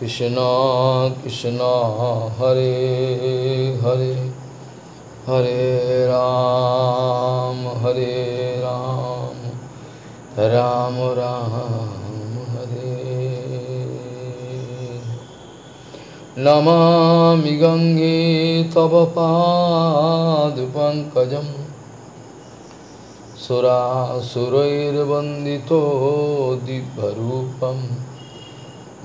कृष्णा कृष्णा हरे हरे हरे राम हरे राम राम राम हरे नमा गंगे तव पादपङ्कजं सुरासुरैर्वन्दितो दिव्यरूपम्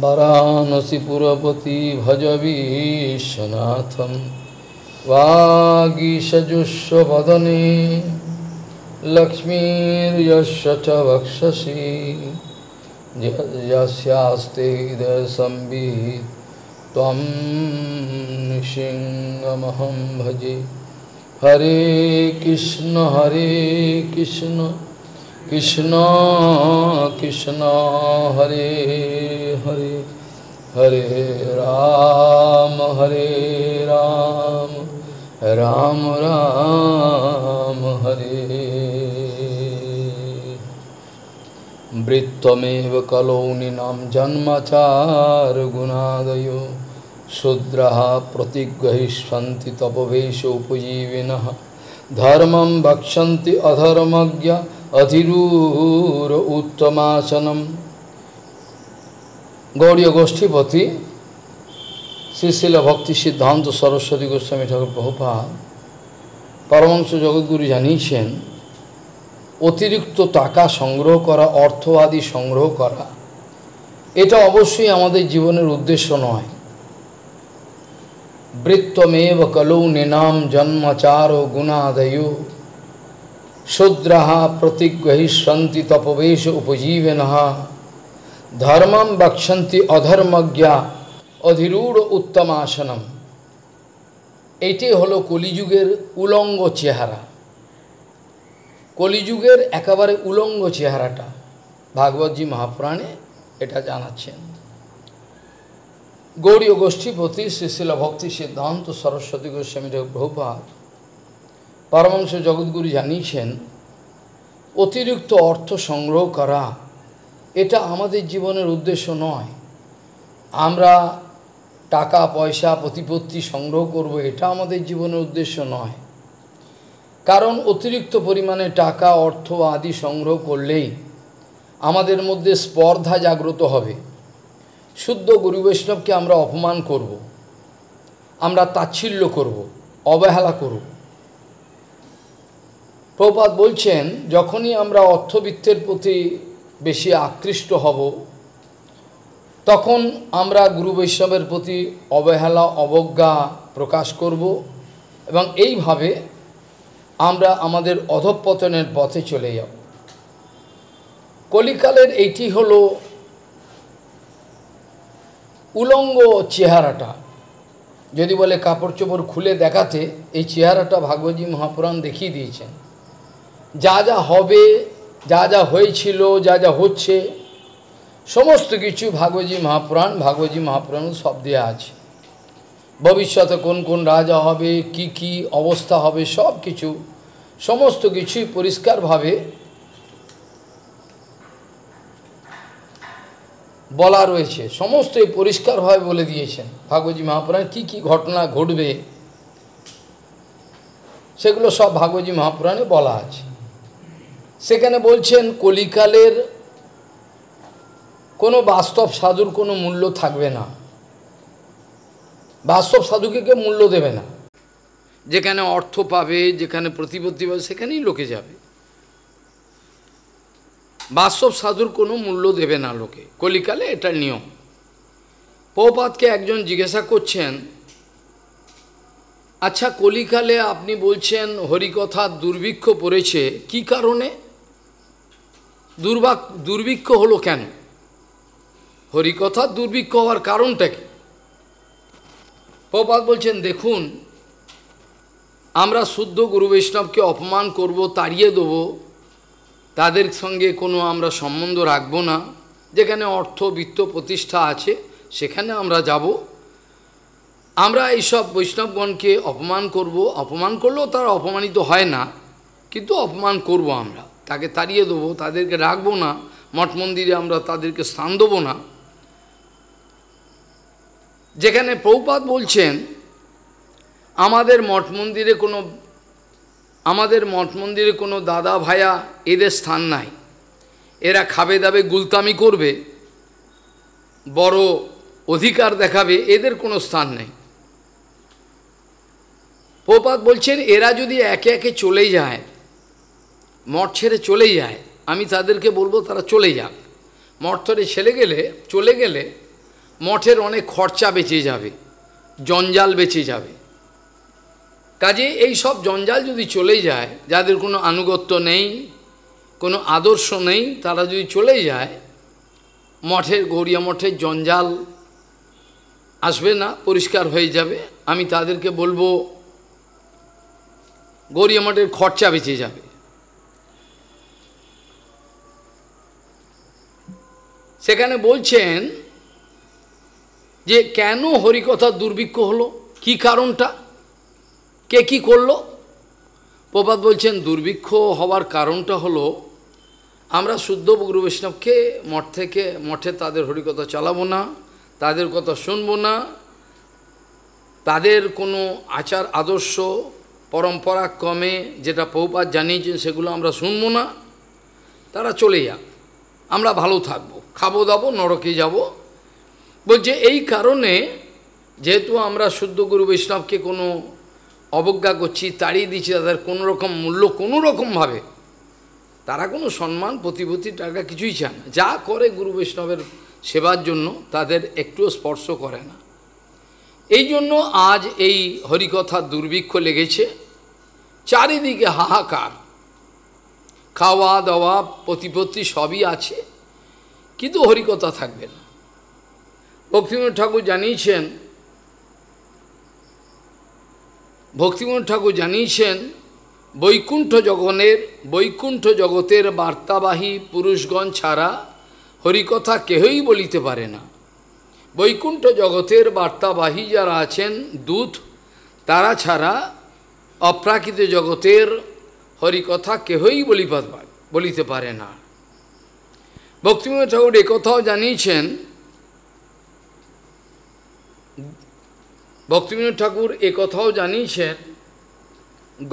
वाराणसीपुरपति भज विश्वनाथं वागीशजुष्वदने लक्ष्मीर्यस्य च वक्षसि यस्यास्ते हृदयसंवित् त्वं भजे हरे कृष्ण हरे कृष्ण कृष्ण कृष्ण हरे हरे हरे राम हरे राम राम राम हरे वृत्तमेव कलौनी निनाम जन्मचार गुणादयो शूद्रः प्रतिग्रहिष्यन्ति तपवेश उपजीविनः धर्मं भक्षन्ति अधर्मज्ञ অধিরূর উত্তমাচনম গৌরীয় গোষ্ঠীপতি শ্রীশিল ভক্তি সিদ্ধান্ত সরস্বতী গোস্বামী ঠাকুর বহুপাল পরমাংশ জগৎগুরু জানিয়েছেন অতিরিক্ত টাকা সংগ্রহ করা অর্থ আদি সংগ্রহ করা এটা অবশ্যই আমাদের জীবনের উদ্দেশ্য নয় বৃত্তমেব কলৌ নিনাম জন্মাচার ও গুণাদয় শূদ্রাহ প্রতিগ্রহিষ্যন্তি তপবেশ উপজীবেন ধর্মম বক্ষন্তি অধর্মজ্ঞা অধিরূঢ় উত্তম আসনম এটি হলো কলিযুগের উলঙ্গ চেহারা কলিযুগের একেবারে উলঙ্গ চেহারাটা ভাগবতজি মহাপুরাণে এটা জানাচ্ছেন গৌরী গোষ্ঠীপতি শ্রীশিল ভক্তি সিদ্ধান্ত সরস্বতী গোস্বামী প্রভুপাত পরমাংশ জগৎগুরু জানিয়েছেন অতিরিক্ত অর্থ সংগ্রহ করা এটা আমাদের জীবনের উদ্দেশ্য নয় আমরা টাকা পয়সা প্রতিপত্তি সংগ্রহ করব এটা আমাদের জীবনের উদ্দেশ্য নয় কারণ অতিরিক্ত পরিমাণে টাকা অর্থ আদি সংগ্রহ করলেই আমাদের মধ্যে স্পর্ধা জাগ্রত হবে শুদ্ধ গুরু বৈষ্ণবকে আমরা অপমান করব আমরা তাচ্ছিল্য করব অবহেলা করব প্রপাত বলছেন যখনই আমরা অর্থবিত্তের প্রতি বেশি আকৃষ্ট হব তখন আমরা গুরু বৈষ্ণবের প্রতি অবহেলা অবজ্ঞা প্রকাশ করব এবং এইভাবে আমরা আমাদের অধঃপতনের পথে চলে যাব কলিকালের এইটি হল উলঙ্গ চেহারাটা যদি বলে কাপড় চোপড় খুলে দেখাতে এই চেহারাটা ভাগবতী মহাপুরাণ দেখিয়ে দিয়েছেন যা যা হবে যা যা হয়েছিল যা যা হচ্ছে সমস্ত কিছু ভাগবতী মহাপুরাণ ভাগবতী মহাপুরাণ সব দেওয়া আছে ভবিষ্যতে কোন কোন রাজা হবে কি কি অবস্থা হবে সব কিছু সমস্ত কিছুই পরিষ্কারভাবে বলা রয়েছে সমস্তই পরিষ্কারভাবে বলে দিয়েছেন ভাগবতী মহাপুরাণ কি কি ঘটনা ঘটবে সেগুলো সব ভাগবতী মহাপুরাণে বলা আছে সেখানে বলছেন কলিকালের কোনো বাস্তব সাধুর কোনো মূল্য থাকবে না বাস্তব সাধুকে কেউ মূল্য দেবে না যেখানে অর্থ পাবে যেখানে প্রতিপত্তি পাবে সেখানেই লোকে যাবে বাস্তব সাধুর কোনো মূল্য দেবে না লোকে কলিকালে এটা নিয়ম পৌপাতকে একজন জিজ্ঞাসা করছেন আচ্ছা কলিকালে আপনি বলছেন হরিকথা দুর্ভিক্ষ পড়েছে কি কারণে দুর্বাক দুর্ভিক্ষ হলো কেন হরিকথা দুর্ভিক্ষ হওয়ার কারণটা কি প্রপাত বলছেন দেখুন আমরা শুদ্ধ গুরু বৈষ্ণবকে অপমান করব তাড়িয়ে দেব তাদের সঙ্গে কোনো আমরা সম্বন্ধ রাখব না যেখানে অর্থ বিত্ত প্রতিষ্ঠা আছে সেখানে আমরা যাব আমরা এইসব বৈষ্ণবগণকে অপমান করব অপমান করলেও তারা অপমানিত হয় না কিন্তু অপমান করব আমরা তাকে তাড়িয়ে দেবো তাদেরকে রাখবো না মঠ মন্দিরে আমরা তাদেরকে স্থান দেবো না যেখানে প্রৌপাত বলছেন আমাদের মঠ মন্দিরে কোনো আমাদের মঠ মন্দিরে কোনো দাদা ভায়া এদের স্থান নাই এরা খাবে দাবে গুলতামি করবে বড় অধিকার দেখাবে এদের কোনো স্থান নেই প্রপাত বলছেন এরা যদি একে একে চলে যায় মঠ ছেড়ে চলে যায় আমি তাদেরকে বলবো তারা চলে যাক মঠ ধরে ছেলে গেলে চলে গেলে মঠের অনেক খরচা বেঁচে যাবে জঞ্জাল বেঁচে যাবে কাজে এই সব জঞ্জাল যদি চলে যায় যাদের কোনো আনুগত্য নেই কোনো আদর্শ নেই তারা যদি চলে যায় মঠের গৌরিয়া মঠের জঞ্জাল আসবে না পরিষ্কার হয়ে যাবে আমি তাদেরকে বলবো গৌরিয়া মঠের খরচা বেঁচে যাবে সেখানে বলছেন যে কেন হরিকথা দুর্ভিক্ষ হলো কি কারণটা কে কি করলো প্রপাত বলছেন দুর্ভিক্ষ হওয়ার কারণটা হলো আমরা শুদ্ধ গুরু বৈষ্ণবকে মঠ থেকে মঠে তাদের হরিকথা চালাবো না তাদের কথা শুনবো না তাদের কোনো আচার আদর্শ পরম্পরা ক্রমে যেটা পৌপাত জানিয়েছেন সেগুলো আমরা শুনবো না তারা চলে যাক আমরা ভালো থাকবো খাবো দাবো নরকে যাব বলছে এই কারণে যেহেতু আমরা শুদ্ধ গুরু বৈষ্ণবকে কোনো অবজ্ঞা করছি তাড়িয়ে দিচ্ছি তাদের কোনো রকম মূল্য কোনো রকমভাবে তারা কোনো সম্মান প্রতিভূতি টাকা কিছুই চান যা করে গুরু বৈষ্ণবের সেবার জন্য তাদের একটুও স্পর্শ করে না এই জন্য আজ এই হরিকথা দুর্ভিক্ষ লেগেছে চারিদিকে হাহাকার খাওয়া দাওয়া প্রতিপত্তি সবই আছে কিন্তু হরিকথা থাকবে না ভক্তিমোহন ঠাকুর জানিয়েছেন ভক্তিমোহন ঠাকুর জানিয়েছেন বৈকুণ্ঠ জগনের বৈকুণ্ঠ জগতের বার্তাবাহী পুরুষগণ ছাড়া হরিকথা কেহই বলিতে পারে না বৈকুণ্ঠ জগতের বার্তাবাহী যারা আছেন দূত তারা ছাড়া অপ্রাকৃত জগতের হরিকথা কেহই বলি বলিতে পারে না ভক্তিময় ঠাকুর একথাও জানিয়েছেন ভক্তিবিনোদ ঠাকুর একথাও জানিয়েছেন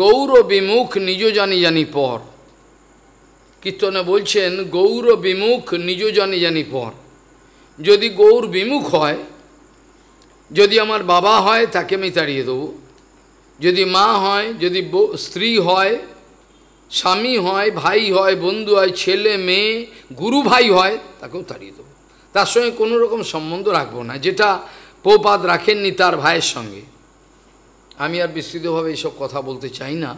গৌর বিমুখ নিজ জানি জানি পর কীর্তনে বলছেন গৌর বিমুখ নিজ জানি জানি পর যদি গৌর বিমুখ হয় যদি আমার বাবা হয় তাকে আমি তাড়িয়ে দেবো যদি মা হয় যদি স্ত্রী হয় স্বামী হয় ভাই হয় বন্ধু হয় ছেলে মেয়ে গুরু ভাই হয় তাকেও তাড়িয়ে দেবো তার সঙ্গে কোনো রকম সম্বন্ধ রাখবো না যেটা পৌপাত রাখেননি তার ভাইয়ের সঙ্গে আমি আর বিস্তৃতভাবে এইসব কথা বলতে চাই না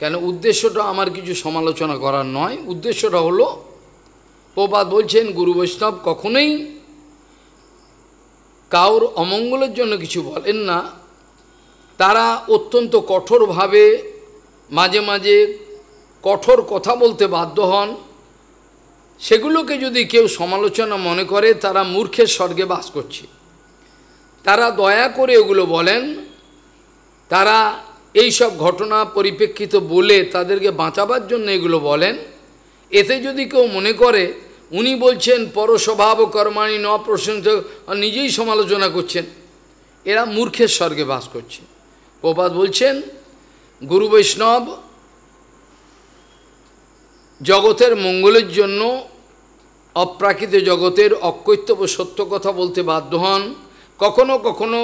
কেন উদ্দেশ্যটা আমার কিছু সমালোচনা করার নয় উদ্দেশ্যটা হলো পৌপাত বলছেন গুরু বৈষ্ণব কখনোই কাউর অমঙ্গলের জন্য কিছু বলেন না তারা অত্যন্ত কঠোরভাবে মাঝে মাঝে কঠোর কথা বলতে বাধ্য হন সেগুলোকে যদি কেউ সমালোচনা মনে করে তারা মূর্খের স্বর্গে বাস করছে তারা দয়া করে এগুলো বলেন তারা এই সব ঘটনা পরিপ্রেক্ষিত বলে তাদেরকে বাঁচাবার জন্য এগুলো বলেন এতে যদি কেউ মনে করে উনি বলছেন পরস্বভাব কর্মাণী ন প্রশংস নিজেই সমালোচনা করছেন এরা মূর্খের স্বর্গে বাস করছে প্রপাত বলছেন গুরু বৈষ্ণব জগতের মঙ্গলের জন্য অপ্রাকৃত জগতের অকৈত্যব সত্য কথা বলতে বাধ্য হন কখনো কখনো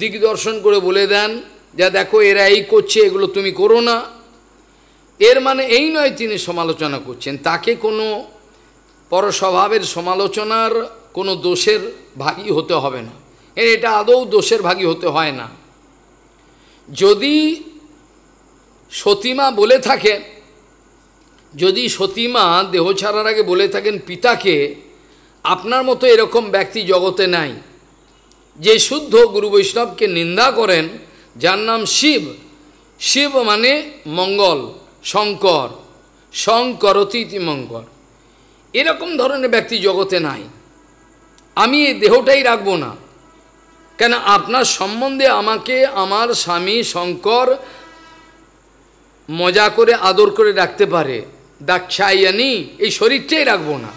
দিগদর্শন করে বলে দেন যা দেখো এরা এই করছে এগুলো তুমি করো না এর মানে এই নয় তিনি সমালোচনা করছেন তাকে কোনো পরস্বভাবের সমালোচনার কোনো দোষের ভাগী হতে হবে না এর এটা আদৌ দোষের ভাগী হতে হয় না যদি সতীমা বলে থাকেন যদি সতীমা দেহ ছাড়ার আগে বলে থাকেন পিতাকে আপনার মতো এরকম ব্যক্তি জগতে নাই যে শুদ্ধ গুরু বৈষ্ণবকে নিন্দা করেন যার নাম শিব শিব মানে মঙ্গল শঙ্কর শঙ্করতীতি মঙ্কর এরকম ধরনের ব্যক্তি জগতে নাই আমি এই দেহটাই রাখবো না কেন আপনার সম্বন্ধে আমাকে আমার স্বামী শঙ্কর মজা করে আদর করে রাখতে পারে দাক্ষাইয়ানি এই শরীরটাই রাখবো না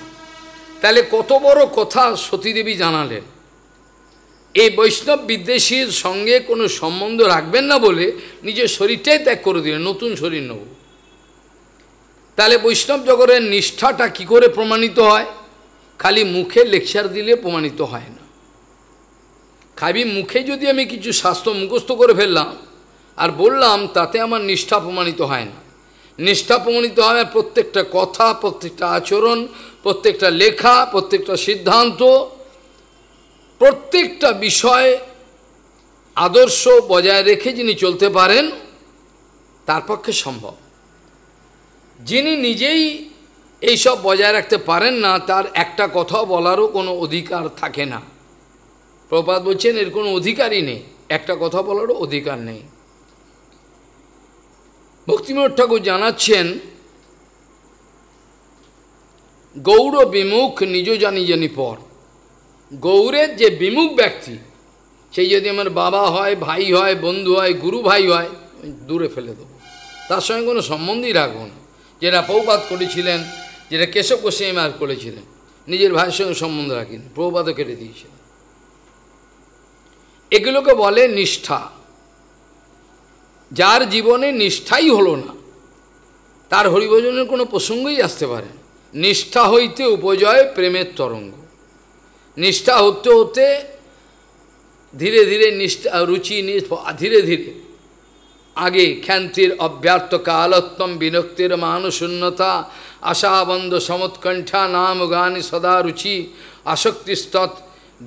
তাহলে কত বড় কথা সতীদেবী জানালেন এই বৈষ্ণব বিদ্বেষীর সঙ্গে কোনো সম্বন্ধ রাখবেন না বলে নিজের শরীরটাই ত্যাগ করে দিলেন নতুন শরীর নেব তাহলে বৈষ্ণব জগতের নিষ্ঠাটা কি করে প্রমাণিত হয় খালি মুখে লেকচার দিলে প্রমাণিত হয় না খাবি মুখে যদি আমি কিছু স্বাস্থ্য মুখস্থ করে ফেললাম আর বললাম তাতে আমার নিষ্ঠা প্রমাণিত হয় না নিষ্ঠা প্রমাণিত হয় আমার প্রত্যেকটা কথা প্রত্যেকটা আচরণ প্রত্যেকটা লেখা প্রত্যেকটা সিদ্ধান্ত প্রত্যেকটা বিষয় আদর্শ বজায় রেখে যিনি চলতে পারেন তার পক্ষে সম্ভব যিনি নিজেই এইসব বজায় রাখতে পারেন না তার একটা কথা বলারও কোনো অধিকার থাকে না প্রপাত বলছেন এর কোনো অধিকারই নেই একটা কথা বলারও অধিকার নেই ভক্তিমোদ ঠাকুর জানাচ্ছেন গৌর বিমুখ নিজ জানি জানি পর গৌরের যে বিমুখ ব্যক্তি সেই যদি আমার বাবা হয় ভাই হয় বন্ধু হয় গুরু ভাই হয় দূরে ফেলে দেবো তার সঙ্গে কোনো সম্বন্ধই রাখবো না যেটা পৌপাত করেছিলেন যেটা কেশব গোস্বামী আর করেছিলেন নিজের ভাইয়ের সঙ্গে সম্বন্ধ রাখিনি প্রভুপাতও কেটে দিয়েছিলেন এগুলোকে বলে নিষ্ঠা যার জীবনে নিষ্ঠাই হলো না তার হরিভজনের কোনো প্রসঙ্গই আসতে পারে নিষ্ঠা হইতে উপজয় প্রেমের তরঙ্গ নিষ্ঠা হতে হতে ধীরে ধীরে নিষ্ঠা রুচি ধীরে ধীরে আগে খ্যান্তির অব্যর্থ কালত্তম বিনক্তির মানশূন্যতা আশাবন্ধ সমৎকণ্ঠা নাম গান সদা রুচি আসক্তিস্তৎ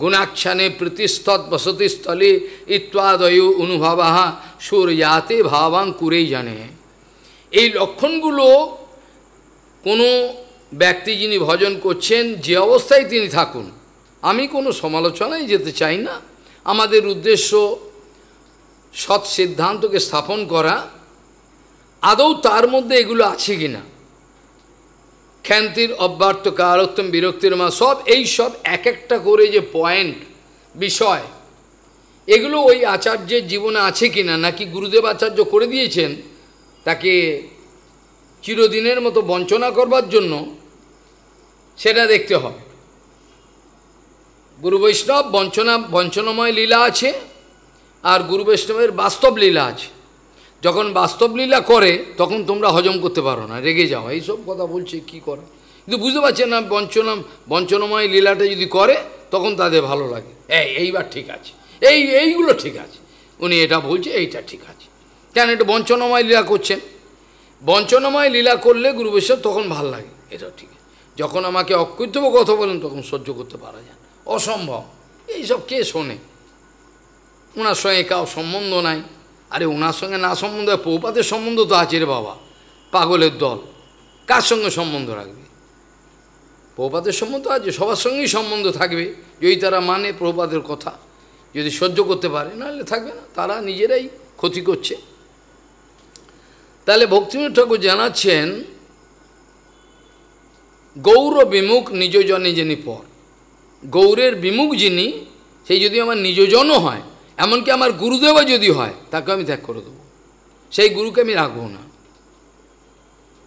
গুণাচ্ছানে প্রীতিস্তৎ বসতিস্থলে ইত্যাদয়ু অনুভবাহা যাতে ভাবাং কুরেই জানে এই লক্ষণগুলো কোনো ব্যক্তি যিনি ভজন করছেন যে অবস্থায় তিনি থাকুন আমি কোনো সমালোচনায় যেতে চাই না আমাদের উদ্দেশ্য সৎ সিদ্ধান্তকে স্থাপন করা আদৌ তার মধ্যে এগুলো আছে কি না খ্যান্তির অব্যর্থ কারত্তম বিরক্তির মা সব এই সব এক একটা করে যে পয়েন্ট বিষয় এগুলো ওই আচার্যের জীবনে আছে কি না নাকি গুরুদেব আচার্য করে দিয়েছেন তাকে চিরদিনের মতো বঞ্চনা করবার জন্য সেটা দেখতে হবে গুরু বৈষ্ণব বঞ্চনা বঞ্চনাময় লীলা আছে আর গুরু বৈষ্ণবের বাস্তব লীলা আছে যখন বাস্তব লীলা করে তখন তোমরা হজম করতে পারো না রেগে যাও এইসব কথা বলছে কি করে কিন্তু বুঝতে পারছে না বঞ্চনাম বঞ্চনময় লীলাটা যদি করে তখন তাদের ভালো লাগে এই এইবার ঠিক আছে এই এইগুলো ঠিক আছে উনি এটা বলছে এইটা ঠিক আছে কেন এটা বঞ্চনময় লীলা করছেন বঞ্চনময় লীলা করলে গুরু বৈষ্ণব তখন ভাল লাগে এটা ঠিক আছে যখন আমাকে অকৃতব কথা বলেন তখন সহ্য করতে পারা যায় অসম্ভব এইসব কে শোনে ওনার সঙ্গে কাউ সম্বন্ধ নাই আরে ওনার সঙ্গে না সম্বন্ধ হয় পৌপাতের সম্বন্ধ তো আছে রে বাবা পাগলের দল কার সঙ্গে সম্বন্ধ রাখবে প্রপাতের সম্বন্ধ আছে সবার সঙ্গেই সম্বন্ধ থাকবে যদি তারা মানে প্রপাতের কথা যদি সহ্য করতে পারে নাহলে থাকবে না তারা নিজেরাই ক্ষতি করছে তাহলে ভক্তিবিনোদ ঠাকুর জানাচ্ছেন গৌর বিমুখ নিজজনে যিনি পর গৌরের বিমুখ যিনি সেই যদি আমার নিজজনও হয় এমনকি আমার গুরুদেবও যদি হয় তাকে আমি ত্যাগ করে দেবো সেই গুরুকে আমি রাখবো না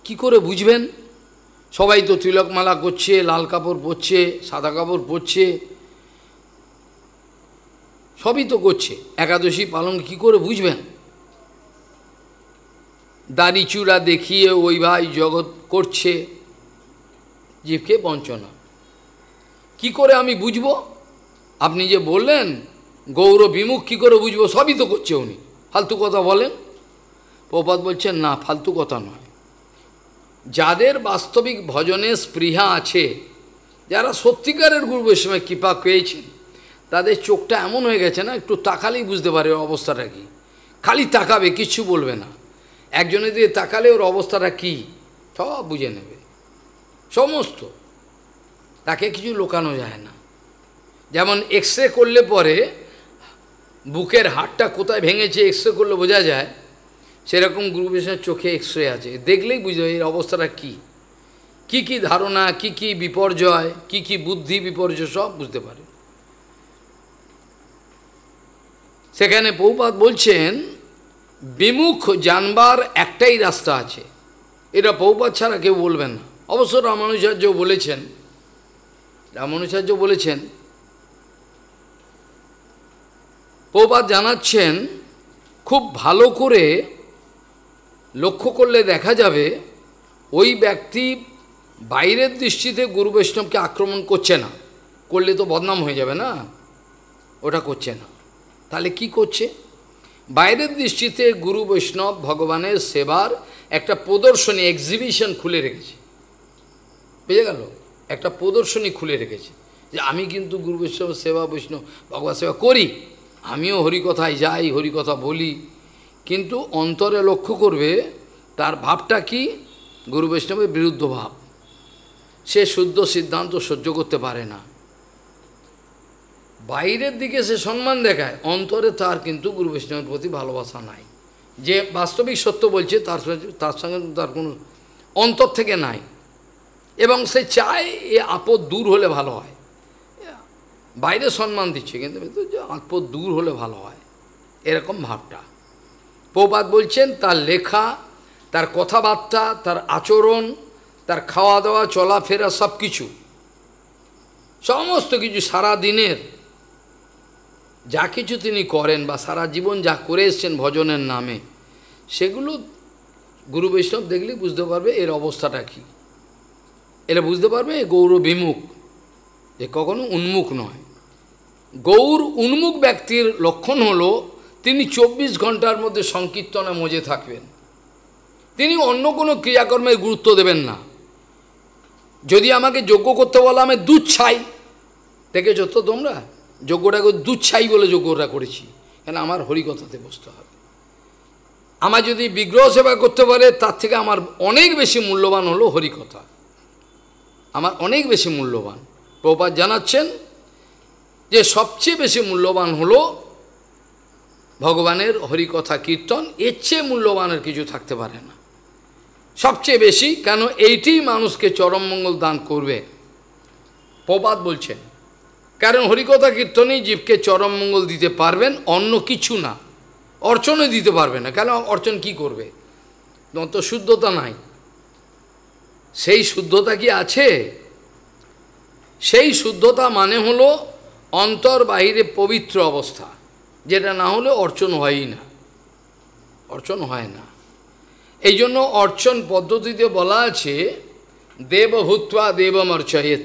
কি করে বুঝবেন সবাই তো তিলকমালা করছে লাল কাপড় পরছে সাদা কাপড় পরছে সবই তো করছে একাদশী পালন কি করে বুঝবেন দাড়ি চূড়া দেখিয়ে ওই ভাই জগৎ করছে জীবকে বঞ্চনা কি করে আমি বুঝব আপনি যে বললেন গৌর বিমুখ কী করে বুঝবো সবই তো করছে উনি ফালতু কথা বলেন প্রপাত বলছেন না ফালতু কথা নয় যাদের বাস্তবিক ভজনে স্পৃহা আছে যারা সত্যিকারের গুরু বৈষ্ণবের কৃপা পেয়েছেন তাদের চোখটা এমন হয়ে গেছে না একটু তাকালেই বুঝতে পারে অবস্থাটা কি খালি তাকাবে কিছু বলবে না একজনের দিয়ে তাকালে ওর অবস্থাটা কি সব বুঝে নেবে সমস্ত তাকে কিছু লোকানো যায় না যেমন এক্স করলে পরে বুকের হাটটা কোথায় ভেঙেছে এক্সরে করলে বোঝা যায় সেরকম গুরু চোখে চোখে এক্সরে আছে দেখলেই বুঝবে এর অবস্থাটা কী কী কী ধারণা কি কি বিপর্যয় কি কি বুদ্ধি বিপর্যয় সব বুঝতে পারে সেখানে বহুপাত বলছেন বিমুখ জানবার একটাই রাস্তা আছে এটা বহুপাত ছাড়া কেউ বলবেন না অবশ্য রামানুচার্য বলেছেন রামানুচার্য বলেছেন প্রবাদ জানাচ্ছেন খুব ভালো করে লক্ষ্য করলে দেখা যাবে ওই ব্যক্তি বাইরের দৃষ্টিতে গুরু বৈষ্ণবকে আক্রমণ করছে না করলে তো বদনাম হয়ে যাবে না ওটা করছে না তাহলে কি করছে বাইরের দৃষ্টিতে গুরু বৈষ্ণব ভগবানের সেবার একটা প্রদর্শনী এক্সিবিশন খুলে রেখেছে বুঝে গেল একটা প্রদর্শনী খুলে রেখেছে যে আমি কিন্তু গুরু বৈষ্ণব সেবা বৈষ্ণব ভগবান সেবা করি আমিও হরিকথায় যাই হরিকথা বলি কিন্তু অন্তরে লক্ষ্য করবে তার ভাবটা কি গুরু বৈষ্ণবের বিরুদ্ধ ভাব সে শুদ্ধ সিদ্ধান্ত সহ্য করতে পারে না বাইরের দিকে সে সম্মান দেখায় অন্তরে তার কিন্তু গুরু বৈষ্ণবের প্রতি ভালোবাসা নাই যে বাস্তবিক সত্য বলছে তার তার সঙ্গে তার কোনো অন্তর থেকে নাই এবং সে চায় এ আপদ দূর হলে ভালো হয় বাইরে সম্মান দিচ্ছে কিন্তু আত্ম দূর হলে ভালো হয় এরকম ভাবটা পৌপাত বলছেন তার লেখা তার কথাবার্তা তার আচরণ তার খাওয়া দাওয়া চলাফেরা সব কিছু সমস্ত কিছু সারা দিনের যা কিছু তিনি করেন বা সারা জীবন যা করে এসছেন ভজনের নামে সেগুলো গুরু বৈষ্ণব দেখলে বুঝতে পারবে এর অবস্থাটা কী এটা বুঝতে পারবে গৌর বিমুখ যে কখনো উন্মুখ নয় গৌর উন্মুখ ব্যক্তির লক্ষণ হল তিনি ২৪ ঘন্টার মধ্যে সংকীর্তনে মজে থাকবেন তিনি অন্য কোনো ক্রিয়াকর্মের গুরুত্ব দেবেন না যদি আমাকে যোগ্য করতে বলা আমি দুধ ছাই দেখেছ তো তোমরা যজ্ঞটাকে দুধ ছাই বলে যোগ্যরা করেছি কেন আমার হরিকথাতে বসতে হবে আমার যদি বিগ্রহ সেবা করতে পারে তার থেকে আমার অনেক বেশি মূল্যবান হলো হরিকথা আমার অনেক বেশি মূল্যবান প্রপাত জানাচ্ছেন যে সবচেয়ে বেশি মূল্যবান হল ভগবানের হরিকথা কীর্তন এর চেয়ে মূল্যবানের কিছু থাকতে পারে না সবচেয়ে বেশি কেন এইটি মানুষকে চরম মঙ্গল দান করবে প্রবাদ বলছেন কারণ হরিকথা কীর্তনই জীবকে চরম মঙ্গল দিতে পারবেন অন্য কিছু না অর্চনে দিতে পারবে না কেন অর্চন কি করবে অত শুদ্ধতা নাই সেই শুদ্ধতা কি আছে সেই শুদ্ধতা মানে হলো অন্তর বাহিরে পবিত্র অবস্থা যেটা না হলে অর্চন হয়ই না অর্চন হয় না এই জন্য অর্চন পদ্ধতিতে বলা আছে দেবভূত্বা দেবমর্চয়েত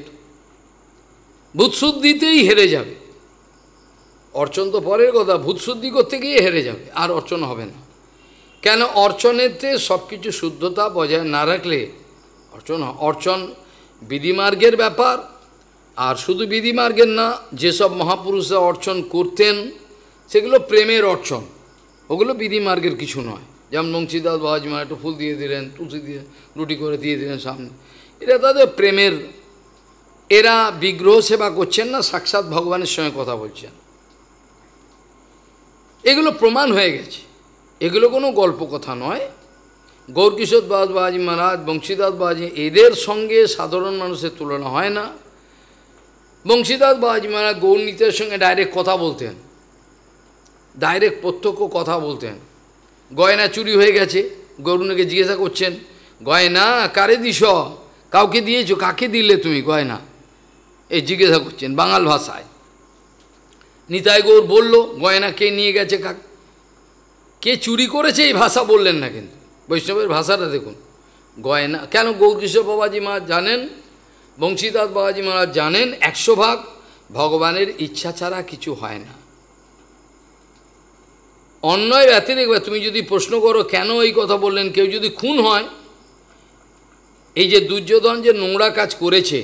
ভূতশুদ্ধিতেই হেরে যাবে অর্চন তো পরের কথা ভূতশুদ্ধি করতে গিয়ে হেরে যাবে আর অর্চন হবে না কেন অর্চনেতে সব কিছু শুদ্ধতা বজায় না রাখলে অর্চন অর্চন বিধিমার্গের ব্যাপার আর শুধু বিধিমার্গের না যেসব মহাপুরুষরা অর্চন করতেন সেগুলো প্রেমের অর্চন ওগুলো বিধিমার্গের কিছু নয় যেমন নংসিদাস বাজ মা একটু ফুল দিয়ে দিলেন তুলসী দিয়ে রুটি করে দিয়ে দিলেন সামনে এটা তাদের প্রেমের এরা বিগ্রহ সেবা করছেন না সাক্ষাৎ ভগবানের সঙ্গে কথা বলছেন এগুলো প্রমাণ হয়ে গেছে এগুলো কোনো গল্প কথা নয় গৌরকিশোর দাস বাজি মহারাজ বংশীদাস বাজি এদের সঙ্গে সাধারণ মানুষের তুলনা হয় না বংশীদাস বাবাজি মহারাজ গৌরনীতের সঙ্গে ডাইরেক্ট কথা বলতেন ডাইরেক্ট প্রত্যক্ষ কথা বলতেন গয়না চুরি হয়ে গেছে গরুণকে জিজ্ঞাসা করছেন গয়না কারে দিস কাউকে দিয়েছ কাকে দিলে তুমি গয়না এই জিজ্ঞাসা করছেন বাঙাল ভাষায় নিতাই গৌর বলল গয়না কে নিয়ে গেছে কাক কে চুরি করেছে এই ভাষা বললেন না কিন্তু বৈষ্ণবের ভাষাটা দেখুন গয়না কেন গৌরকিশোর বাবাজি মা জানেন বংশীদাস বাবাজি মহারাজ জানেন একশো ভাগ ভগবানের ইচ্ছা ছাড়া কিছু হয় না অন্যায় রাতে দেখবে তুমি যদি প্রশ্ন করো কেন এই কথা বললেন কেউ যদি খুন হয় এই যে দুর্যোধন যে নোংরা কাজ করেছে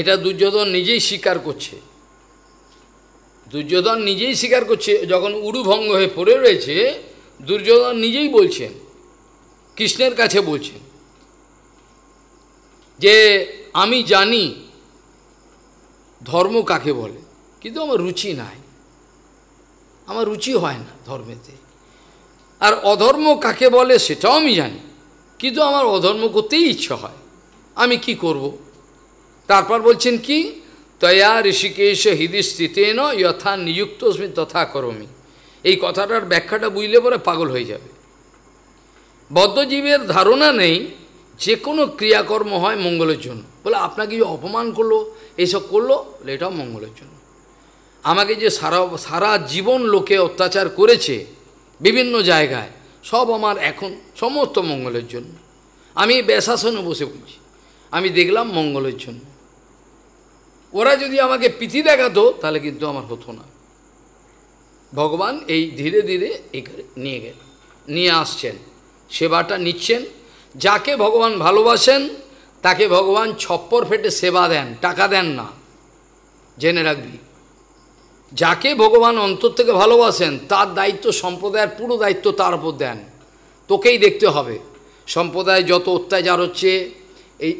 এটা দুর্যোধন নিজেই স্বীকার করছে দুর্যোধন নিজেই স্বীকার করছে যখন উড়ুভঙ্গ হয়ে পড়ে রয়েছে দুর্যোধন নিজেই বলছেন কৃষ্ণের কাছে বলছেন যে আমি জানি ধর্ম কাকে বলে কিন্তু আমার রুচি নাই আমার রুচি হয় না ধর্মেতে আর অধর্ম কাকে বলে সেটাও আমি জানি কিন্তু আমার অধর্ম করতেই ইচ্ছা হয় আমি কি করব। তারপর বলছেন কি তয়া ঋষিকেশ হৃদি স্থিতেন যথা নিযুক্ত তথা করমি এই কথাটার ব্যাখ্যাটা বুঝলে পরে পাগল হয়ে যাবে বদ্ধজীবের ধারণা নেই যে কোনো ক্রিয়াকর্ম হয় মঙ্গলের জন্য বলে আপনাকে যে অপমান করলো এইসব করলো এটাও মঙ্গলের জন্য আমাকে যে সারা সারা জীবন লোকে অত্যাচার করেছে বিভিন্ন জায়গায় সব আমার এখন সমস্ত মঙ্গলের জন্য আমি ব্যাশাসনে বসে বলছি আমি দেখলাম মঙ্গলের জন্য ওরা যদি আমাকে পিথি দেখাতো তাহলে কিন্তু আমার হতো না ভগবান এই ধীরে ধীরে নিয়ে গেল নিয়ে আসছেন সেবাটা নিচ্ছেন যাকে ভগবান ভালোবাসেন তাকে ভগবান ছপ্পর ফেটে সেবা দেন টাকা দেন না জেনে রাখবি যাকে ভগবান অন্তর থেকে ভালোবাসেন তার দায়িত্ব সম্প্রদায়ের পুরো দায়িত্ব তার উপর দেন তোকেই দেখতে হবে সম্প্রদায় যত অত্যাচার হচ্ছে এই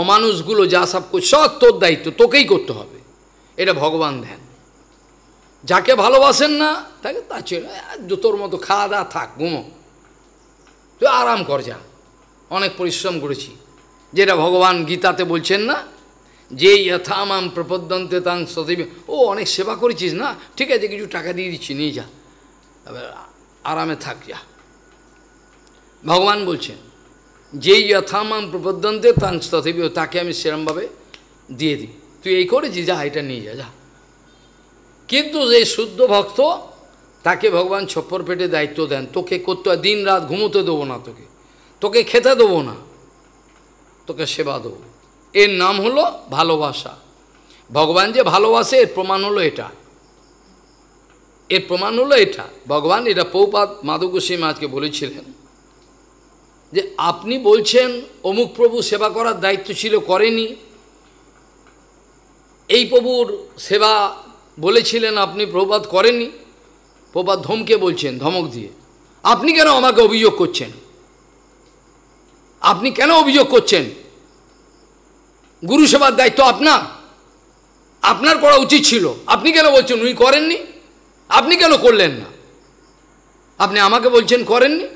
অমানুষগুলো যা সব করছে সব তোর দায়িত্ব তোকেই করতে হবে এটা ভগবান দেন যাকে ভালোবাসেন না তাকে তা ছিল তোর মতো খাওয়া দাওয়া থাক ঘুমো তুই আরাম কর যা অনেক পরিশ্রম করেছি যেটা ভগবান গীতাতে বলছেন না যে ইয়থামাম প্রপদ্যন্তে তাং সতীবী ও অনেক সেবা করেছিস না ঠিক আছে কিছু টাকা দিয়ে দিচ্ছি নিয়ে যা আরামে থাক যা ভগবান বলছেন যেই যথামাম প্রপদ্যন্তে তাং সতীবী তাকে আমি সেরমভাবে দিয়ে দিই তুই এই করেছিস যা এটা নিয়ে যা যা কিন্তু যে শুদ্ধ ভক্ত তাকে ভগবান ছপ্পর পেটে দায়িত্ব দেন তোকে করতে দিন রাত ঘুমোতে দেবো না তোকে তোকে খেতে দেবো না তোকে সেবা দেবো এর নাম হলো ভালোবাসা ভগবান যে ভালোবাসে এর প্রমাণ হলো এটা এর প্রমাণ হলো এটা ভগবান এটা পৌপাত মাধুকুশী আজকে বলেছিলেন যে আপনি বলছেন অমুক প্রভু সেবা করার দায়িত্ব ছিল করেনি এই প্রভুর সেবা বলেছিলেন আপনি প্রবাদ করেনি প্রবাদ ধমকে বলছেন ধমক দিয়ে আপনি কেন আমাকে অভিযোগ করছেন আপনি কেন অভিযোগ করছেন গুরুসেবার দায়িত্ব আপনার আপনার করা উচিত ছিল আপনি কেন বলছেন উনি করেননি আপনি কেন করলেন না আপনি আমাকে বলছেন করেননি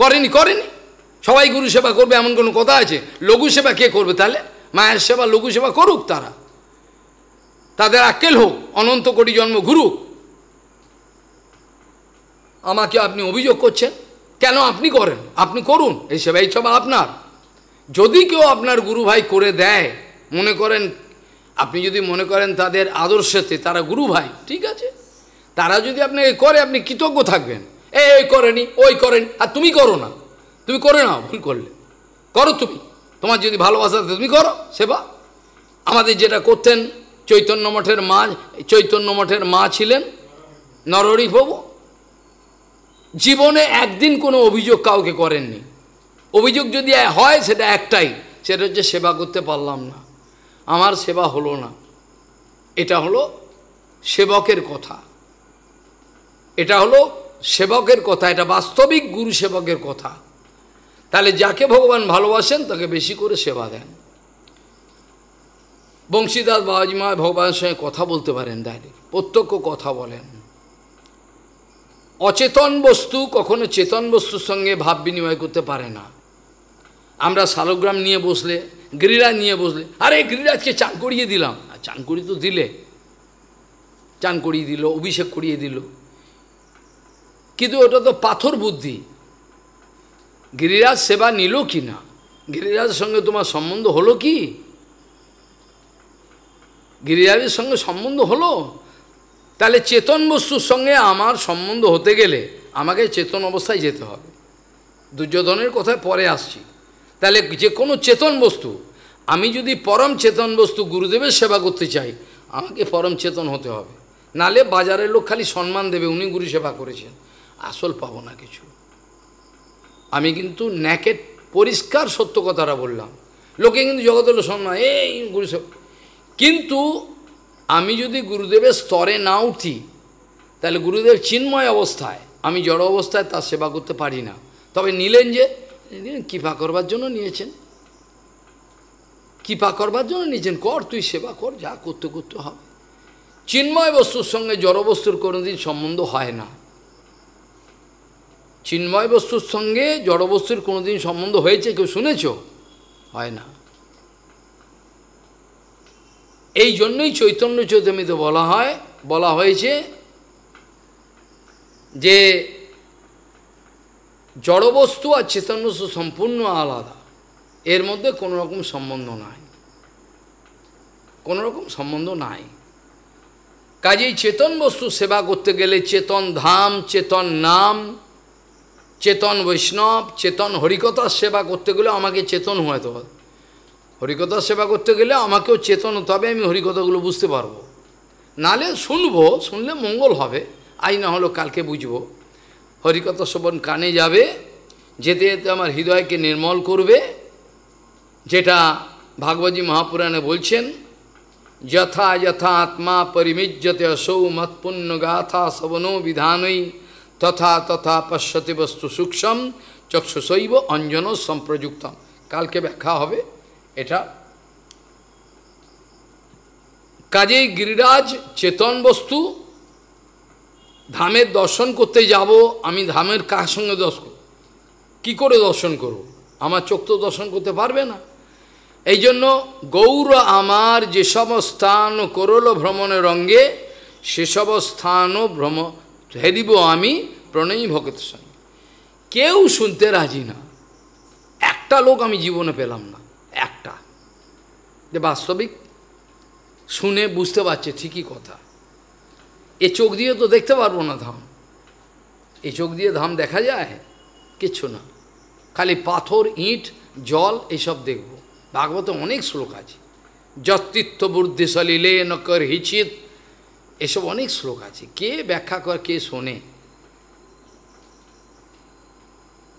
করেনি করেনি সবাই গুরু সেবা করবে এমন কোনো কথা আছে লঘু সেবা কে করবে তাহলে মায়ের সেবা লঘু সেবা করুক তারা তাদের আক্কেল হোক অনন্ত কোটি জন্ম ঘুরুক আমাকে আপনি অভিযোগ করছেন কেন আপনি করেন আপনি করুন এই সেবাই এই আপনার যদি কেউ আপনার গুরু ভাই করে দেয় মনে করেন আপনি যদি মনে করেন তাদের আদর্শেতে তারা গুরু ভাই ঠিক আছে তারা যদি আপনাকে করে আপনি কৃতজ্ঞ থাকবেন এই ওই করেনি ওই করেনি আর তুমি করো না তুমি করে নাও ভুল করলে করো তুমি তোমার যদি ভালোবাসা তুমি করো সেবা আমাদের যেটা করতেন চৈতন্য মঠের মা চৈতন্য মঠের মা ছিলেন নরহরি প্রভু জীবনে একদিন কোনো অভিযোগ কাউকে করেননি অভিযোগ যদি হয় সেটা একটাই সেটা হচ্ছে সেবা করতে পারলাম না আমার সেবা হলো না এটা হলো সেবকের কথা এটা হলো সেবকের কথা এটা বাস্তবিক গুরু সেবকের কথা তাহলে যাকে ভগবান ভালোবাসেন তাকে বেশি করে সেবা দেন বংশীদাস বাবাজি ভগবানের সঙ্গে কথা বলতে পারেন ডাইরেক্ট প্রত্যক্ষ কথা বলেন অচেতন বস্তু কখনো চেতন বস্তুর সঙ্গে ভাব বিনিময় করতে পারে না আমরা শালগ্রাম নিয়ে বসলে গিরিরা নিয়ে বসলে আরে গিরিরাজকে চান করিয়ে দিলাম চান করি তো দিলে চান করিয়ে দিল অভিষেক করিয়ে দিল কিন্তু ওটা তো পাথর বুদ্ধি গিরিরাজ সেবা নিল কি না গিরিরাজের সঙ্গে তোমার সম্বন্ধ হলো কি গিরিরাজের সঙ্গে সম্বন্ধ হলো তাহলে চেতন বস্তুর সঙ্গে আমার সম্বন্ধ হতে গেলে আমাকে চেতন অবস্থায় যেতে হবে দুর্যোধনের কথায় পরে আসছি তাহলে যে কোনো চেতন বস্তু আমি যদি পরম চেতন বস্তু গুরুদেবের সেবা করতে চাই আমাকে পরম চেতন হতে হবে নালে বাজারের লোক খালি সম্মান দেবে উনি গুরু সেবা করেছেন আসল পাবো না কিছু আমি কিন্তু ন্যাকেট পরিষ্কার সত্য কথাটা বললাম লোকে কিন্তু জগতের সম্মান এই গুরু সেবা কিন্তু আমি যদি গুরুদেবের স্তরে না উঠি তাহলে গুরুদেব চিন্ময় অবস্থায় আমি জড় অবস্থায় তার সেবা করতে পারি না তবে নিলেন যে কৃপা করবার জন্য নিয়েছেন কৃপা করবার জন্য নিয়েছেন কর তুই সেবা কর যা করতে করতে হবে চিন্ময় বস্তুর সঙ্গে জড়বস্তুর কোনোদিন সম্বন্ধ হয় না চিন্ময় বস্তুর সঙ্গে জড় বস্তুর কোনোদিন সম্বন্ধ হয়েছে কেউ শুনেছ হয় না এই জন্যই চৈতন্য চৈতমিতে বলা হয় বলা হয়েছে যে জড়বস্তু আর বস্তু সম্পূর্ণ আলাদা এর মধ্যে কোনো রকম সম্বন্ধ নাই কোনো রকম সম্বন্ধ নাই কাজেই চেতন বস্তু সেবা করতে গেলে চেতন ধাম চেতন নাম চেতন বৈষ্ণব চেতন হরিকতার সেবা করতে গেলে আমাকে চেতন হতে হয় হরিকথা সেবা করতে গেলে আমাকেও চেতন তবে আমি হরিকথাগুলো বুঝতে পারবো নালে শুনবো শুনলে মঙ্গল হবে আই না হলো কালকে বুঝবো হরিকথা শ্রবণ কানে যাবে যেতে যেতে আমার হৃদয়কে নির্মল করবে যেটা ভাগবতী মহাপুরাণে বলছেন যথা যথা আত্মা পরিমিজ্যতে অসৌ মৎপুণ্য গাথা শবনো বিধানই তথা তথা পশ্যতি বস্তু সূক্ষ্ম চক্ষুশৈব অঞ্জন সম্প্রযুক্তম কালকে ব্যাখ্যা হবে এটা কাজেই গিরিরাজ চেতন বস্তু ধামের দর্শন করতে যাব আমি ধামের কার সঙ্গে দর্শন কি করে দর্শন করব আমার চোখ তো দর্শন করতে পারবে না এই জন্য গৌর আমার যেসব স্থান করল ভ্রমণের রঙ্গে সেসব স্থানও ভ্রম হেরিব আমি প্রণয়ী ভগতের সঙ্গে কেউ শুনতে রাজি না একটা লোক আমি জীবনে পেলাম না একটা যে বাস্তবিক শুনে বুঝতে পারছে ঠিকই কথা এ চোখ দিয়ে তো দেখতে পারবো না ধাম এ চোখ দিয়ে ধাম দেখা যায় কিচ্ছু না খালি পাথর ইট জল এসব দেখব ভাগবত অনেক শ্লোক আছে যত্তিত্ব বুদ্ধি সলিলে নকর হিচিত এসব অনেক শ্লোক আছে কে ব্যাখ্যা কর কে শোনে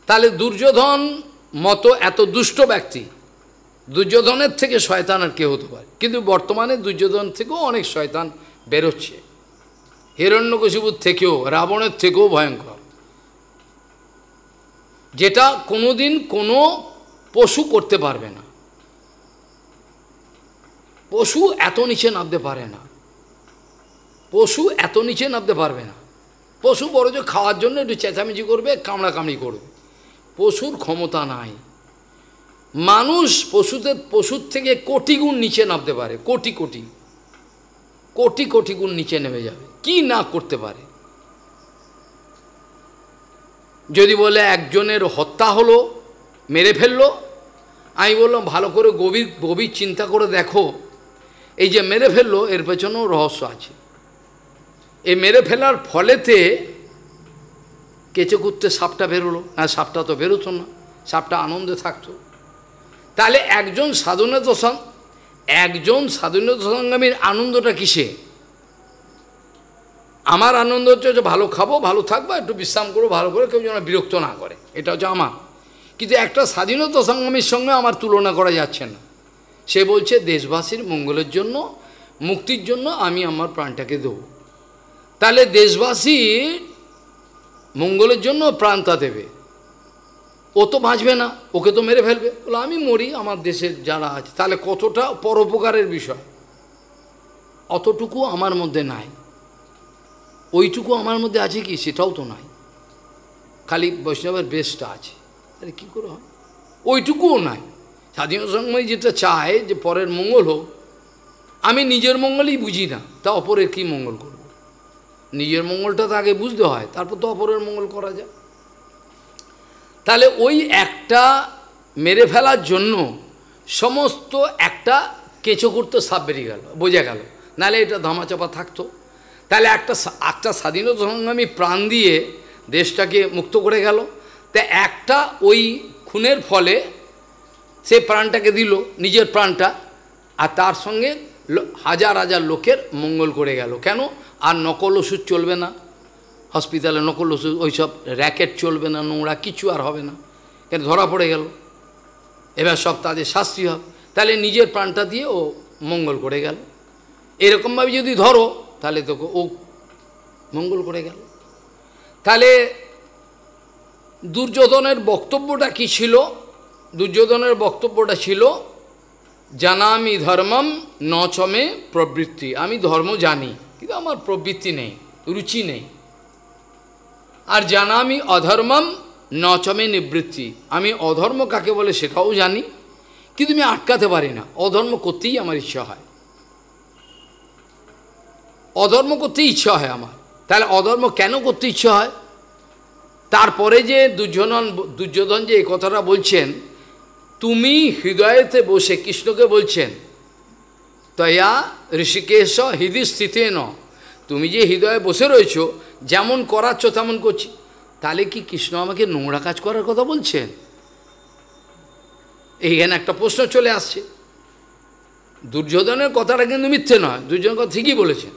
তাহলে দুর্যোধন মতো এত দুষ্ট ব্যক্তি দুর্যোধনের থেকে শয়তান আর কেউ হতে পারে কিন্তু বর্তমানে দুর্যোধন থেকেও অনেক শয়তান বেরোচ্ছে হিরণ্যকশিপুর থেকেও রাবণের থেকেও ভয়ঙ্কর যেটা কোনোদিন কোনো পশু করতে পারবে না পশু এত নিচে নামতে পারে না পশু এত নিচে নামতে পারবে না পশু বড় যে খাওয়ার জন্য একটু চেঁচামেচি করবে কামড়াকামড়ি করবে পশুর ক্ষমতা নাই মানুষ পশুদের পশুর থেকে কোটি গুণ নিচে নামতে পারে কোটি কোটি কোটি কোটি গুণ নিচে নেমে যাবে কি না করতে পারে যদি বলে একজনের হত্যা হলো মেরে ফেললো আমি বললাম ভালো করে গভীর গভীর চিন্তা করে দেখো এই যে মেরে ফেললো এর পেছনেও রহস্য আছে এই মেরে ফেলার ফলেতে কেচে কুত্তে সাপটা বেরোলো না সাপটা তো বেরোতো না সাপটা আনন্দে থাকতো তাহলে একজন সাধুনাথ সং একজন সাধুনাথ সঙ্গামীর আনন্দটা কিসে আমার আনন্দ হচ্ছে যে ভালো খাবো ভালো থাকবো একটু বিশ্রাম করবো ভালো করে কেউ যেন বিরক্ত না করে এটা হচ্ছে আমার কিন্তু একটা স্বাধীনতা সংগ্রামীর সঙ্গে আমার তুলনা করা যাচ্ছে না সে বলছে দেশবাসীর মঙ্গলের জন্য মুক্তির জন্য আমি আমার প্রাণটাকে দেব তাহলে দেশবাসীর মঙ্গলের জন্য প্রাণটা দেবে ও তো বাঁচবে না ওকে তো মেরে ফেলবে বলো আমি মরি আমার দেশের যারা আছে তাহলে কতটা পরোপকারের বিষয় অতটুকু আমার মধ্যে নাই ওইটুকু আমার মধ্যে আছে কি সেটাও তো নাই খালি বৈষ্ণবের বেশটা আছে তাহলে কী করে হয় ওইটুকুও নাই স্বাধীনতা সংগ্রামী যেটা চায় যে পরের মঙ্গল হোক আমি নিজের মঙ্গলই বুঝি না তা অপরের কি মঙ্গল করব নিজের মঙ্গলটা তো আগে বুঝতে হয় তারপর তো অপরের মঙ্গল করা যায় তাহলে ওই একটা মেরে ফেলার জন্য সমস্ত একটা কেঁচো করতে সাপ বেরিয়ে গেল বোঝা গেল নাহলে এটা ধামাচাপা থাকতো তাহলে একটা একটা স্বাধীনতা সংগ্রামী প্রাণ দিয়ে দেশটাকে মুক্ত করে গেল তা একটা ওই খুনের ফলে সে প্রাণটাকে দিল নিজের প্রাণটা আর তার সঙ্গে হাজার হাজার লোকের মঙ্গল করে গেল কেন আর নকল ওষুধ চলবে না হসপিটালে নকল ওষুধ ওইসব র্যাকেট চলবে না নোংরা কিছু আর হবে না কেন ধরা পড়ে গেল এবার সব তাদের শাস্তি হবে তাহলে নিজের প্রাণটা দিয়ে ও মঙ্গল করে গেল এরকমভাবে যদি ধরো তাহলে তো ও মঙ্গল করে গেল তাহলে দুর্যোধনের বক্তব্যটা কি ছিল দুর্যোধনের বক্তব্যটা ছিল জানামি ধর্মম নচমে প্রবৃত্তি আমি ধর্ম জানি কিন্তু আমার প্রবৃত্তি নেই রুচি নেই আর জানা আমি অধর্মম নচমে নিবৃত্তি আমি অধর্ম কাকে বলে সেটাও জানি কিন্তু আমি আটকাতে পারি না অধর্ম করতেই আমার ইচ্ছা হয় অধর্ম করতেই ইচ্ছা হয় আমার তাহলে অধর্ম কেন করতে ইচ্ছা হয় তারপরে যে দুর্যোধন দুর্যোধন যে এই কথাটা বলছেন তুমি হৃদয়েতে বসে কৃষ্ণকে বলছেন তয়া ঋষিকেশ হৃদি স্থিতে ন তুমি যে হৃদয়ে বসে রয়েছো যেমন করাচ্ছ তেমন করছি তাহলে কি কৃষ্ণ আমাকে নোংরা কাজ করার কথা বলছেন এইখানে একটা প্রশ্ন চলে আসছে দুর্যোধনের কথাটা কিন্তু মিথ্যে নয় দুর্যোধন কথা ঠিকই বলেছেন